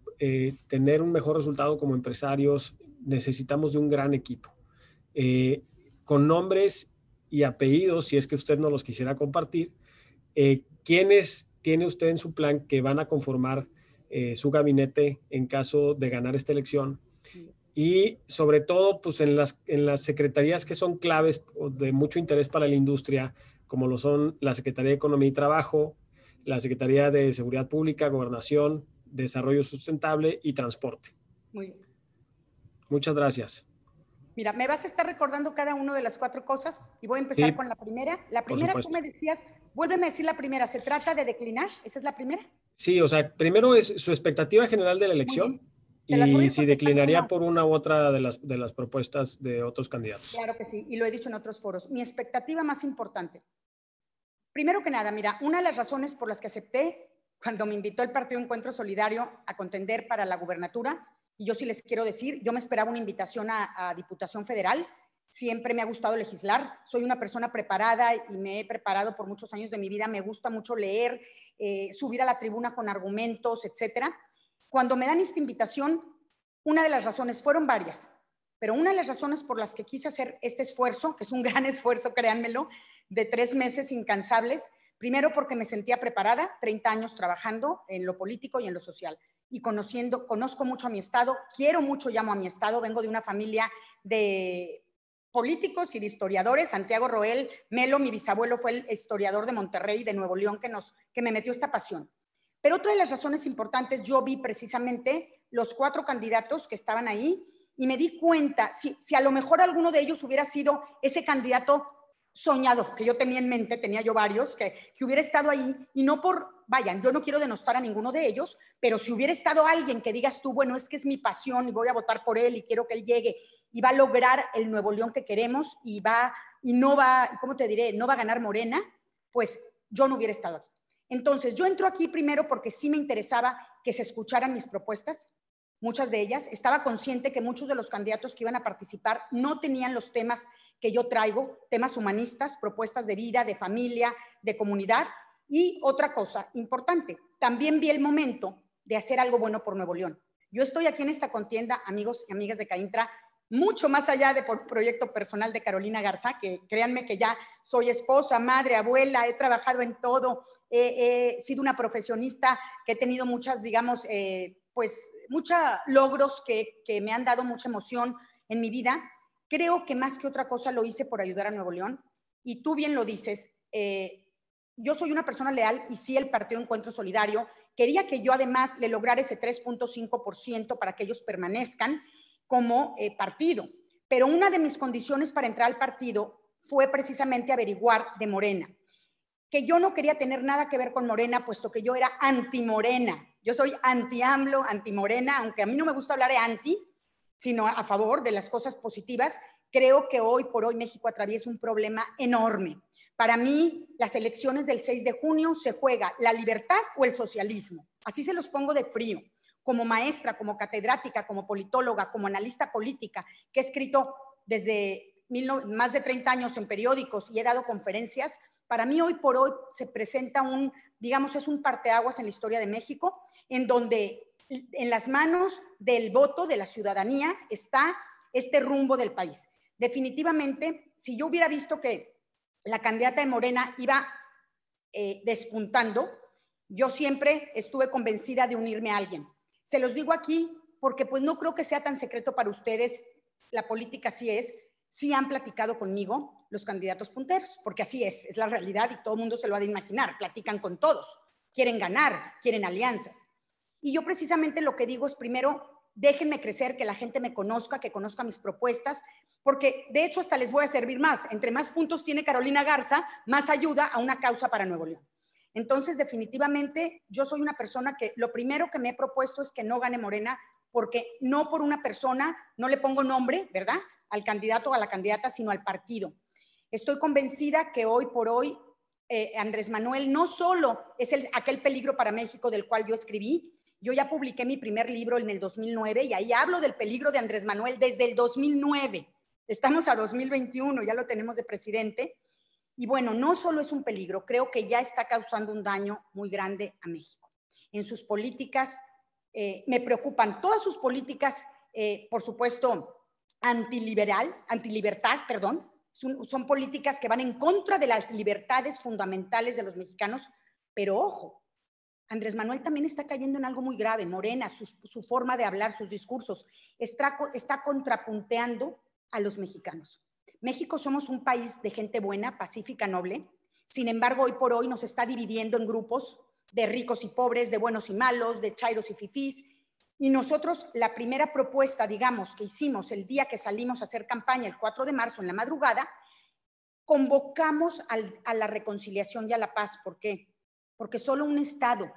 tener un mejor resultado como empresarios necesitamos de un gran equipo. Eh, con nombres y apellidos, si es que usted no los quisiera compartir, eh, quiénes tiene usted en su plan que van a conformar eh, su gabinete en caso de ganar esta elección. Y sobre todo, pues en las, en las secretarías que son claves de mucho interés para la industria, como lo son la Secretaría de Economía y Trabajo, la Secretaría de Seguridad Pública, Gobernación, Desarrollo Sustentable y Transporte. Muy Muchas gracias. Mira, me vas a estar recordando cada una de las cuatro cosas y voy a empezar con la primera. La primera, tú me decías, vuélveme a decir la primera, ¿se trata de declinar? ¿Esa es la primera? Sí, o sea, primero es su expectativa general de la elección y si declinaría por una u otra de las, de las propuestas de otros candidatos. Claro que sí, y lo he dicho en otros foros. Mi expectativa más importante. Primero que nada, mira, una de las razones por las que acepté cuando me invitó el Partido Encuentro Solidario a contender para la gubernatura y yo sí les quiero decir, yo me esperaba una invitación a, Diputación Federal, siempre me ha gustado legislar, soy una persona preparada y me he preparado por muchos años de mi vida, me gusta mucho leer, eh, subir a la tribuna con argumentos, etcétera. Cuando me dan esta invitación, una de las razones, fueron varias, pero una de las razones por las que quise hacer este esfuerzo, que es un gran esfuerzo, créanmelo, de tres meses incansables, primero porque me sentía preparada, 30 años trabajando en lo político y en lo social y conociendo, conozco mucho a mi estado, quiero mucho, llamo a mi estado, vengo de una familia de políticos y de historiadores, Santiago Roel Melo, mi bisabuelo fue el historiador de Monterrey, de Nuevo León, que, nos, que me metió esta pasión. Pero otra de las razones importantes, yo vi precisamente los cuatro candidatos que estaban ahí y me di cuenta, si, si a lo mejor alguno de ellos hubiera sido ese candidato soñado que yo tenía en mente, tenía yo varios, que, que hubiera estado ahí y no por, vayan, yo no quiero denostar a ninguno de ellos, pero si hubiera estado alguien que digas tú, bueno, es que es mi pasión y voy a votar por él y quiero que él llegue y va a lograr el Nuevo León que queremos y va, y no va, ¿cómo te diré? No va a ganar Morena, pues yo no hubiera estado aquí. Entonces, yo entro aquí primero porque sí me interesaba que se escucharan mis propuestas, muchas de ellas. Estaba consciente que muchos de los candidatos que iban a participar no tenían los temas que yo traigo, temas humanistas, propuestas de vida, de familia, de comunidad. Y otra cosa importante, también vi el momento de hacer algo bueno por Nuevo León. Yo estoy aquí en esta contienda, amigos y amigas de Caintra, mucho más allá de por proyecto personal de Carolina Garza, que créanme que ya soy esposa, madre, abuela, he trabajado en todo, he sido una profesionista que he tenido muchas, digamos, eh, pues muchos logros que, me han dado mucha emoción en mi vida. Creo que más que otra cosa lo hice por ayudar a Nuevo León. Y tú bien lo dices, eh, yo soy una persona leal y sí el Partido Encuentro Solidario quería que yo además le lograra ese 3.5% para que ellos permanezcan como eh, partido. Pero una de mis condiciones para entrar al partido fue precisamente averiguar de Morena, que yo no quería tener nada que ver con Morena, puesto que yo era anti-Morena. Yo soy anti-AMLO, anti-Morena, aunque a mí no me gusta hablar de anti, sino a favor de las cosas positivas. Creo que hoy por hoy México atraviesa un problema enorme. Para mí, las elecciones del 6 de junio se juega la libertad o el socialismo. Así se los pongo de frío. Como maestra, como catedrática, como politóloga, como analista política, que he escrito desde más de 30 años en periódicos y he dado conferencias, para mí hoy por hoy se presenta un, digamos, es un parteaguas en la historia de México en donde en las manos del voto de la ciudadanía está este rumbo del país. Definitivamente, si yo hubiera visto que la candidata de Morena iba eh, despuntando, yo siempre estuve convencida de unirme a alguien. Se los digo aquí porque pues no creo que sea tan secreto para ustedes, la política sí es, sí han platicado conmigo los candidatos punteros, porque así es, es la realidad y todo el mundo se lo ha de imaginar, platican con todos, quieren ganar, quieren alianzas. Y yo precisamente lo que digo es primero, déjenme crecer, que la gente me conozca, que conozca mis propuestas, porque de hecho hasta les voy a servir más. Entre más puntos tiene Carolina Garza, más ayuda a una causa para Nuevo León. Entonces, definitivamente, yo soy una persona que lo primero que me he propuesto es que no gane Morena, porque no por una persona, no le pongo nombre, ¿verdad? Al candidato o a la candidata, sino al partido. Estoy convencida que hoy por hoy eh, Andrés Manuel no solo es el, aquel peligro para México del cual yo escribí, yo ya publiqué mi primer libro en el 2009 y ahí hablo del peligro de Andrés Manuel desde el 2009. Estamos a 2021, ya lo tenemos de presidente. Y bueno, no solo es un peligro, creo que ya está causando un daño muy grande a México. En sus políticas, eh, me preocupan todas sus políticas, eh, por supuesto, antiliberal, antilibertad, perdón, son, políticas que van en contra de las libertades fundamentales de los mexicanos, pero ojo, Andrés Manuel también está cayendo en algo muy grave. Morena, su, forma de hablar, sus discursos, está, contrapunteando a los mexicanos. México somos un país de gente buena, pacífica, noble. Sin embargo, hoy por hoy nos está dividiendo en grupos de ricos y pobres, de buenos y malos, de chairos y fifís. Y nosotros, la primera propuesta, digamos, que hicimos el día que salimos a hacer campaña, el 4 de marzo, en la madrugada, convocamos a la reconciliación y a la paz. ¿Por qué? Porque solo un Estado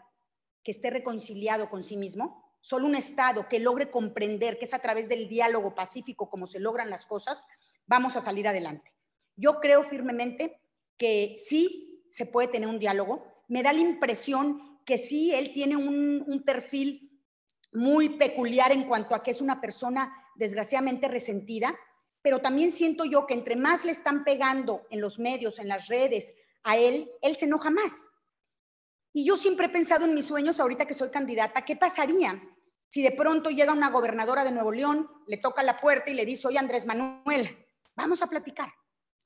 que esté reconciliado con sí mismo, solo un Estado que logre comprender que es a través del diálogo pacífico como se logran las cosas, vamos a salir adelante. Yo creo firmemente que sí se puede tener un diálogo. Me da la impresión que sí, él tiene un, perfil muy peculiar en cuanto a que es una persona desgraciadamente resentida, pero también siento yo que entre más le están pegando en los medios, en las redes, a él, él se enoja más. Y yo siempre he pensado en mis sueños ahorita que soy candidata, ¿qué pasaría si de pronto llega una gobernadora de Nuevo León, le toca la puerta y le dice, oye Andrés Manuel, vamos a platicar.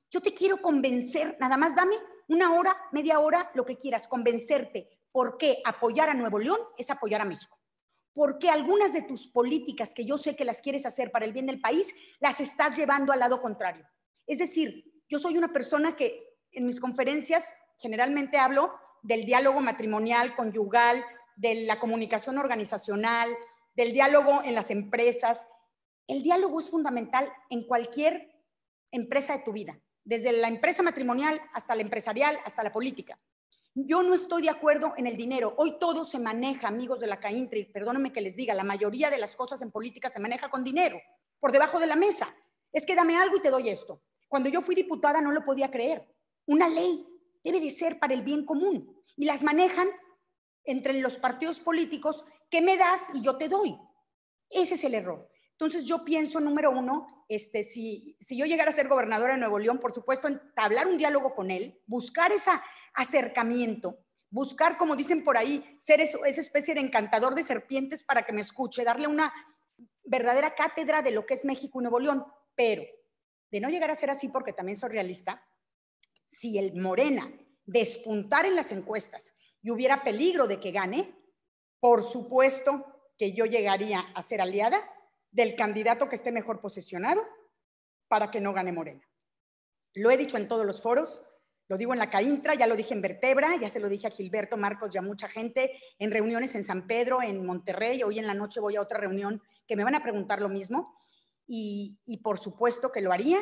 Yo te quiero convencer, nada más dame una hora, media hora, lo que quieras, convencerte. por qué apoyar a Nuevo León es apoyar a México? Porque algunas de tus políticas que yo sé que las quieres hacer para el bien del país, las estás llevando al lado contrario. Es decir, yo soy una persona que en mis conferencias generalmente hablo del diálogo matrimonial, conyugal, de la comunicación organizacional, del diálogo en las empresas. El diálogo es fundamental en cualquier empresa de tu vida, desde la empresa matrimonial hasta la empresarial, hasta la política. Yo no estoy de acuerdo en el dinero. Hoy todo se maneja, amigos de la CAINTRI, perdónenme que les diga, la mayoría de las cosas en política se maneja con dinero, por debajo de la mesa. Es que dame algo y te doy esto. Cuando yo fui diputada no lo podía creer. Una ley debe de ser para el bien común y las manejan entre los partidos políticos que me das y yo te doy. Ese es el error. Entonces yo pienso, número uno, este, si, si yo llegara a ser gobernadora de Nuevo León, por supuesto, entablar un diálogo con él, buscar ese acercamiento, buscar, como dicen por ahí, ser esa especie de encantador de serpientes para que me escuche, darle una verdadera cátedra de lo que es México y Nuevo León, pero de no llegar a ser así, porque también soy realista, si el Morena despuntara en las encuestas y hubiera peligro de que gane, por supuesto que yo llegaría a ser aliada del candidato que esté mejor posicionado para que no gane Morena. Lo he dicho en todos los foros, lo digo en la Caintra, ya lo dije en Vertebra, ya se lo dije a Gilberto Marcos ya a mucha gente, en reuniones en San Pedro, en Monterrey, hoy en la noche voy a otra reunión que me van a preguntar lo mismo y, y por supuesto que lo haría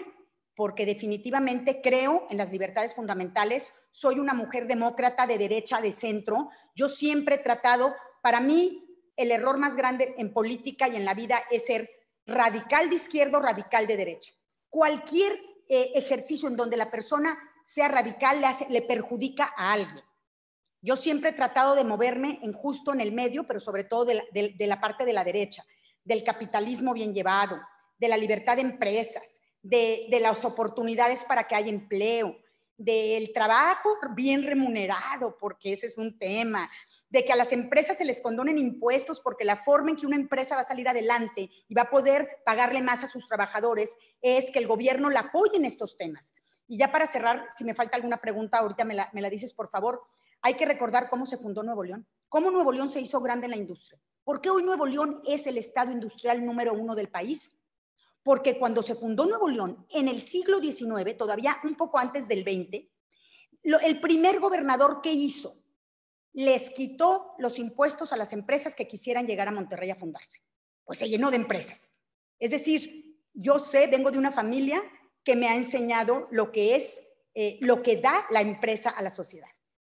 porque definitivamente creo en las libertades fundamentales, soy una mujer demócrata de derecha, de centro, yo siempre he tratado, para mí el error más grande en política y en la vida es ser radical de izquierda o radical de derecha. Cualquier eh, ejercicio en donde la persona sea radical le, perjudica a alguien. Yo siempre he tratado de moverme en justo en el medio, pero sobre todo de la parte de la derecha, del capitalismo bien llevado, de la libertad de empresas, de, las oportunidades para que haya empleo, del trabajo bien remunerado, porque ese es un tema, de que a las empresas se les condonen impuestos porque la forma en que una empresa va a salir adelante y va a poder pagarle más a sus trabajadores es que el gobierno la apoye en estos temas. Y ya para cerrar, si me falta alguna pregunta, ahorita me la, me la dices, por favor. Hay que recordar cómo se fundó Nuevo León, cómo Nuevo León se hizo grande en la industria. ¿Por qué hoy Nuevo León es el estado industrial número uno del país? porque cuando se fundó Nuevo León en el siglo XIX, todavía un poco antes del XX, el primer gobernador que hizo les quitó los impuestos a las empresas que quisieran llegar a Monterrey a fundarse. Pues se llenó de empresas. Es decir, yo sé, vengo de una familia que me ha enseñado lo que es, eh, lo que da la empresa a la sociedad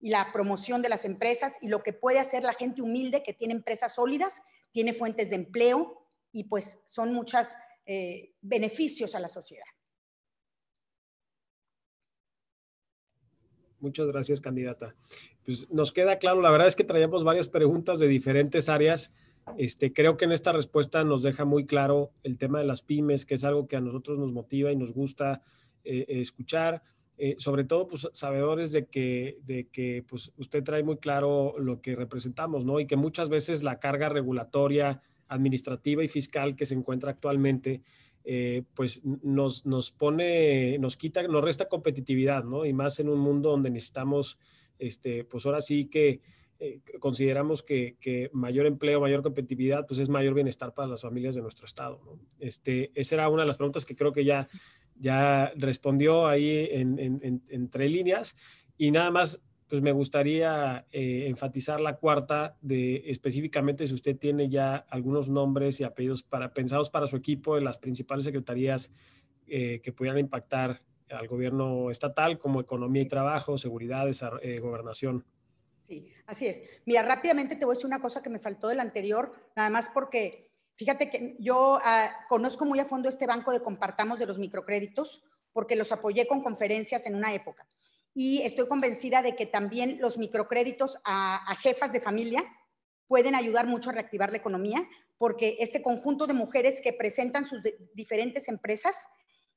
y la promoción de las empresas y lo que puede hacer la gente humilde que tiene empresas sólidas, tiene fuentes de empleo y pues son muchas eh, beneficios a la sociedad. Muchas gracias, candidata. Pues nos queda claro, la verdad es que traíamos varias preguntas de diferentes áreas. Este, creo que en esta respuesta nos deja muy claro el tema de las pymes, que es algo que a nosotros nos motiva y nos gusta eh, escuchar. Eh, sobre todo, pues, sabedores de que, de que pues, usted trae muy claro lo que representamos, ¿no? Y que muchas veces la carga regulatoria administrativa y fiscal que se encuentra actualmente, eh, pues nos, nos pone, nos quita, nos resta competitividad, ¿no? Y más en un mundo donde necesitamos, este, pues ahora sí que eh, consideramos que, mayor empleo, mayor competitividad, pues es mayor bienestar para las familias de nuestro estado, ¿no? Este, esa era una de las preguntas que creo que ya, ya respondió ahí en, en, en, entre líneas. Y nada más pues me gustaría eh, enfatizar la cuarta de específicamente si usted tiene ya algunos nombres y apellidos para, pensados para su equipo de las principales secretarías eh, que pudieran impactar al gobierno estatal, como economía y trabajo, seguridad, eh, gobernación. Sí, así es. Mira, rápidamente te voy a decir una cosa que me faltó del anterior, nada más porque fíjate que yo ah, conozco muy a fondo este banco de Compartamos de los microcréditos, porque los apoyé con conferencias en una época y estoy convencida de que también los microcréditos a, jefas de familia pueden ayudar mucho a reactivar la economía, porque este conjunto de mujeres que presentan sus diferentes empresas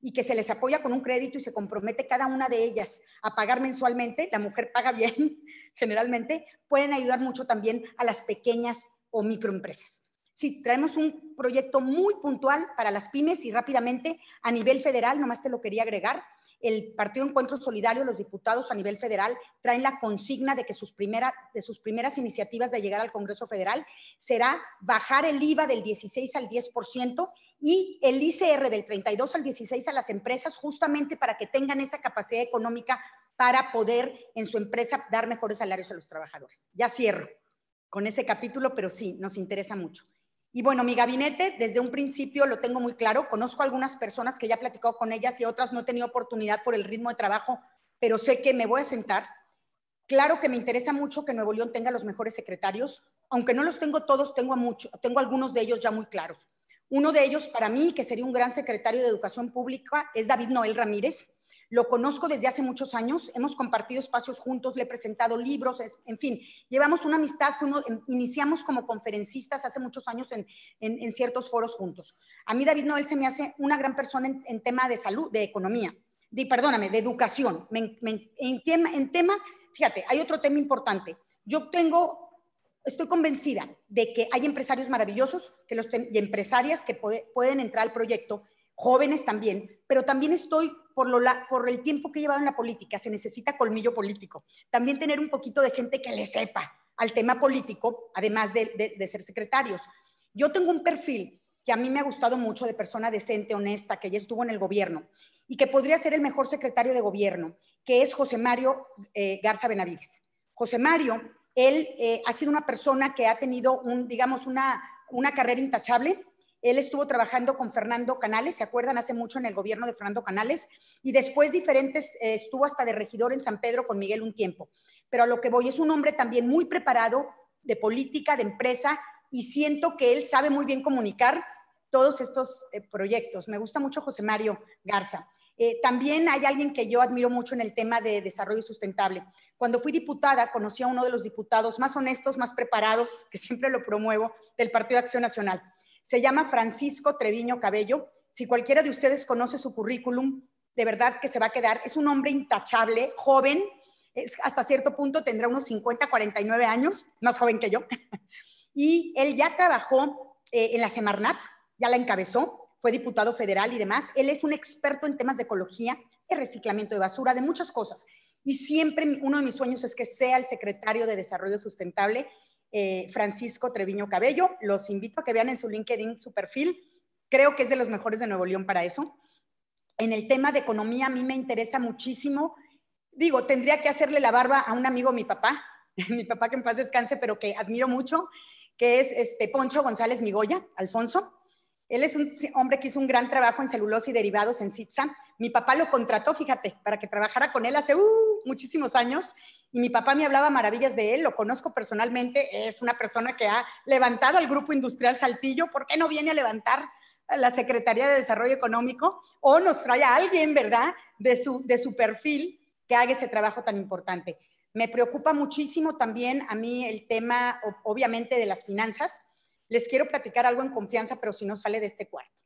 y que se les apoya con un crédito y se compromete cada una de ellas a pagar mensualmente, la mujer paga bien generalmente, pueden ayudar mucho también a las pequeñas o microempresas. Sí, traemos un proyecto muy puntual para las pymes y rápidamente a nivel federal, nomás te lo quería agregar, el Partido Encuentro Solidario, los diputados a nivel federal traen la consigna de que sus, primera, de sus primeras iniciativas de llegar al Congreso Federal será bajar el IVA del 16 al 10% y el ICR del 32 al 16 a las empresas justamente para que tengan esa capacidad económica para poder en su empresa dar mejores salarios a los trabajadores. Ya cierro con ese capítulo, pero sí, nos interesa mucho. Y bueno, mi gabinete desde un principio lo tengo muy claro. Conozco algunas personas que ya he platicado con ellas y otras no he tenido oportunidad por el ritmo de trabajo, pero sé que me voy a sentar. Claro que me interesa mucho que Nuevo León tenga los mejores secretarios. Aunque no los tengo todos, tengo, mucho, tengo algunos de ellos ya muy claros. Uno de ellos para mí, que sería un gran secretario de Educación Pública, es David Noel Ramírez lo conozco desde hace muchos años, hemos compartido espacios juntos, le he presentado libros, en fin, llevamos una amistad, iniciamos como conferencistas hace muchos años en, ciertos foros juntos. A mí David Noel se me hace una gran persona en, tema de salud, de economía, de, perdóname, de educación. en, tema, fíjate, hay otro tema importante. Yo tengo estoy convencida de que hay empresarios maravillosos que los y empresarias que pueden entrar al proyecto jóvenes también, pero también estoy por, el tiempo que he llevado en la política, se necesita colmillo político. También tener un poquito de gente que le sepa al tema político, además de, ser secretarios. Yo tengo un perfil que a mí me ha gustado mucho de persona decente, honesta, que ya estuvo en el gobierno y que podría ser el mejor secretario de gobierno, que es José Mario eh, Garza Benavides. José Mario, él eh, ha sido una persona que ha tenido un, digamos, una carrera intachable, él estuvo trabajando con Fernando Canales, ¿se acuerdan? Hace mucho en el gobierno de Fernando Canales. Y después diferentes, eh, estuvo hasta de regidor en San Pedro con Miguel un tiempo. Pero a lo que voy, es un hombre también muy preparado de política, de empresa, y siento que él sabe muy bien comunicar todos estos eh, proyectos. Me gusta mucho José Mario Garza. Eh, también hay alguien que yo admiro mucho en el tema de desarrollo sustentable. Cuando fui diputada, conocí a uno de los diputados más honestos, más preparados, que siempre lo promuevo, del Partido de Acción Nacional se llama Francisco Treviño Cabello. Si cualquiera de ustedes conoce su currículum, de verdad que se va a quedar. Es un hombre intachable, joven, hasta cierto punto tendrá unos 50, 49 años, más joven que yo. y él ya trabajó eh, en la Semarnat, ya la encabezó, fue diputado federal y demás. Él es un experto en temas de ecología, de reciclamiento de basura, de muchas cosas. Y siempre uno de mis sueños es que sea el secretario de Desarrollo Sustentable eh, Francisco Treviño Cabello. Los invito a que vean en su LinkedIn su perfil. Creo que es de los mejores de Nuevo León para eso. En el tema de economía, a mí me interesa muchísimo. Digo, tendría que hacerle la barba a un amigo, mi papá, mi papá que en paz descanse, pero que admiro mucho, que es este Poncho González Migoya, Alfonso él es un hombre que hizo un gran trabajo en celulosa y derivados en SITSA. Mi papá lo contrató, fíjate, para que trabajara con él hace uh, muchísimos años. Y mi papá me hablaba maravillas de él, lo conozco personalmente. Es una persona que ha levantado al Grupo Industrial Saltillo. ¿Por qué no viene a levantar a la Secretaría de Desarrollo Económico? O nos trae a alguien, ¿verdad?, de su perfil que haga ese trabajo tan importante. Me preocupa muchísimo también a mí el tema, obviamente, de las finanzas les quiero platicar algo en confianza, pero si no sale de este cuarto.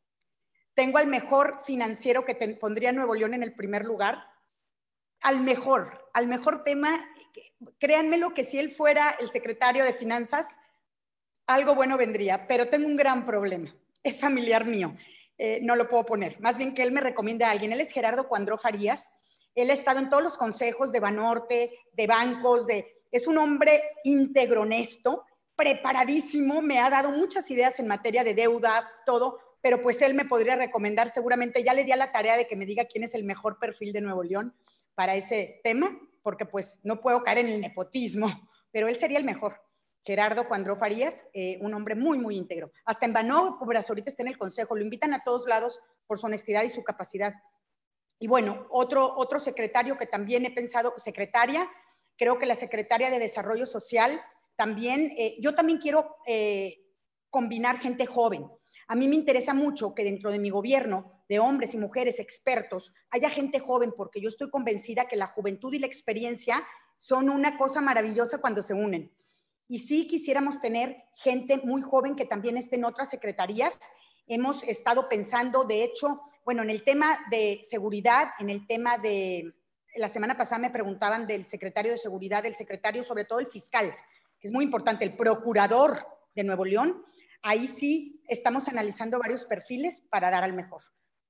Tengo al mejor financiero que pondría Nuevo León en el primer lugar, al mejor, al mejor tema. Créanmelo que si él fuera el secretario de finanzas, algo bueno vendría, pero tengo un gran problema. Es familiar mío, eh, no lo puedo poner. Más bien que él me recomienda a alguien. Él es Gerardo Cuandro Farías. Él ha estado en todos los consejos de Banorte, de bancos, de... Es un hombre íntegro, honesto, preparadísimo, me ha dado muchas ideas en materia de deuda, todo, pero pues él me podría recomendar, seguramente ya le di a la tarea de que me diga quién es el mejor perfil de Nuevo León para ese tema, porque pues no puedo caer en el nepotismo, pero él sería el mejor. Gerardo Cuandro Farías, eh, un hombre muy, muy íntegro. Hasta en Banó, pues, ahorita está en el consejo, lo invitan a todos lados por su honestidad y su capacidad. Y bueno, otro, otro secretario que también he pensado, secretaria, creo que la secretaria de Desarrollo Social, también, eh, yo también quiero eh, combinar gente joven. A mí me interesa mucho que dentro de mi gobierno, de hombres y mujeres expertos, haya gente joven, porque yo estoy convencida que la juventud y la experiencia son una cosa maravillosa cuando se unen. Y sí quisiéramos tener gente muy joven que también esté en otras secretarías. Hemos estado pensando, de hecho, bueno, en el tema de seguridad, en el tema de, la semana pasada me preguntaban del secretario de seguridad, del secretario, sobre todo el fiscal es muy importante, el procurador de Nuevo León, ahí sí estamos analizando varios perfiles para dar al mejor.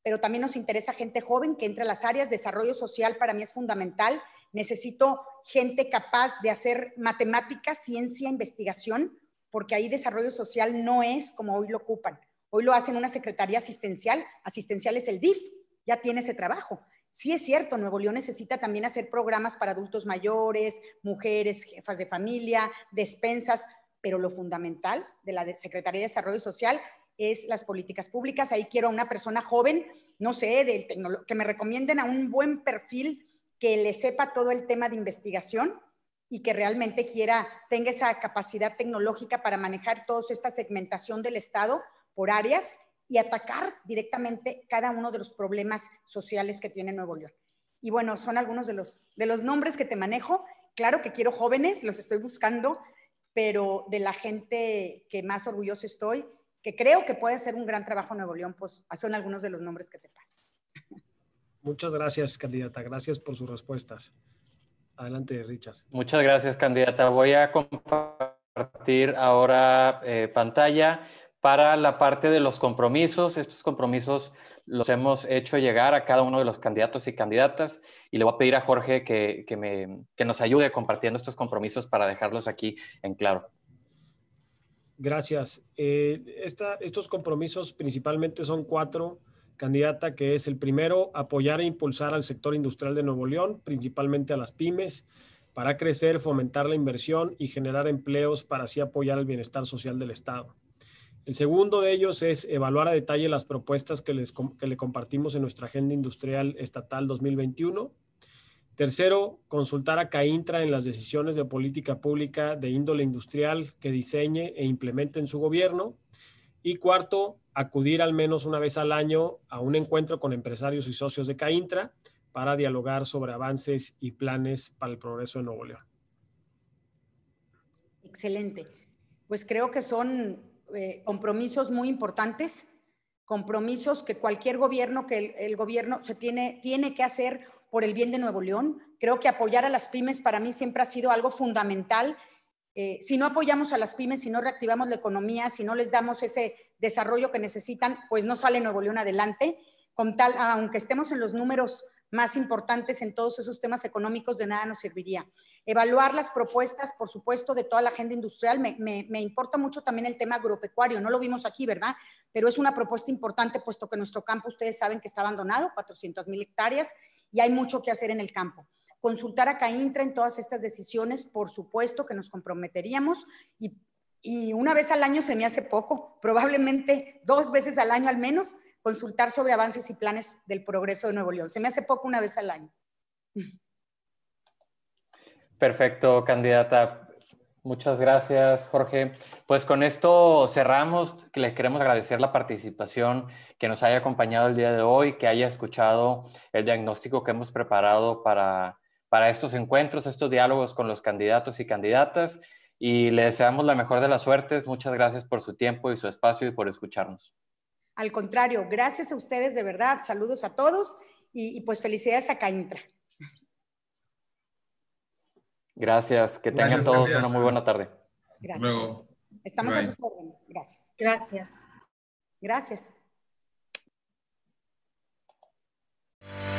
Pero también nos interesa gente joven que entre a las áreas. Desarrollo social para mí es fundamental. Necesito gente capaz de hacer matemáticas, ciencia, investigación, porque ahí desarrollo social no es como hoy lo ocupan. Hoy lo hacen una secretaría asistencial. Asistencial es el DIF, ya tiene ese trabajo sí es cierto, Nuevo León necesita también hacer programas para adultos mayores, mujeres, jefas de familia, despensas, pero lo fundamental de la Secretaría de Desarrollo Social es las políticas públicas. Ahí quiero a una persona joven, no sé, del que me recomienden a un buen perfil que le sepa todo el tema de investigación y que realmente quiera, tenga esa capacidad tecnológica para manejar toda esta segmentación del Estado por áreas y atacar directamente cada uno de los problemas sociales que tiene Nuevo León. Y bueno, son algunos de los, de los nombres que te manejo. Claro que quiero jóvenes, los estoy buscando, pero de la gente que más orgulloso estoy, que creo que puede hacer un gran trabajo Nuevo León, pues son algunos de los nombres que te paso. Muchas gracias, candidata. Gracias por sus respuestas. Adelante, Richard. Muchas gracias, candidata. Voy a compartir ahora eh, pantalla para la parte de los compromisos. Estos compromisos los hemos hecho llegar a cada uno de los candidatos y candidatas y le voy a pedir a Jorge que, nos ayude compartiendo estos compromisos para dejarlos aquí en claro. Gracias. Eh, estos compromisos principalmente son cuatro, candidata, que es el primero, apoyar e impulsar al sector industrial de Nuevo León, principalmente a las pymes para crecer, fomentar la inversión y generar empleos para así apoyar el bienestar social del Estado. El segundo de ellos es evaluar a detalle las propuestas que, le compartimos en nuestra Agenda Industrial Estatal 2021. Tercero, consultar a CAINTRA en las decisiones de política pública de índole industrial que diseñe e implemente en su gobierno. Y cuarto, acudir al menos una vez al año a un encuentro con empresarios y socios de CAINTRA para dialogar sobre avances y planes para el progreso de Nuevo León. Excelente. Pues creo que son eh, compromisos muy importantes, compromisos que cualquier gobierno, que el, gobierno se tiene, tiene que hacer por el bien de Nuevo León. Creo que apoyar a las pymes para mí siempre ha sido algo fundamental. Eh, si no apoyamos a las pymes, si no reactivamos la economía, si no les damos ese desarrollo que necesitan, pues no sale Nuevo León adelante. Con tal, aunque estemos en los números más importantes en todos esos temas económicos, de nada nos serviría. Evaluar las propuestas, por supuesto, de toda la agenda industrial. Me, me, me, importa mucho también el tema agropecuario, no lo vimos aquí, ¿verdad? Pero es una propuesta importante, puesto que nuestro campo, ustedes saben que está abandonado, 400 mil hectáreas, y hay mucho que hacer en el campo. Consultar a CAINTRA en todas estas decisiones, por supuesto que nos comprometeríamos y, y una vez al año se me hace poco, probablemente dos veces al año al menos, consultar sobre avances y planes del progreso de Nuevo León. Se me hace poco una vez al año. Perfecto, candidata. Muchas gracias, Jorge. Pues con esto cerramos. Les queremos agradecer la participación que nos haya acompañado el día de hoy, que haya escuchado el diagnóstico que hemos preparado para, para estos encuentros, estos diálogos con los candidatos y candidatas. Y le deseamos la mejor de las suertes. Muchas gracias por su tiempo y su espacio y por escucharnos. Al contrario, gracias a ustedes de verdad. Saludos a todos y, pues felicidades a Caintra. Gracias, que tengan todos una muy buena tarde. Gracias. Estamos a sus órdenes. Gracias. Gracias. Gracias.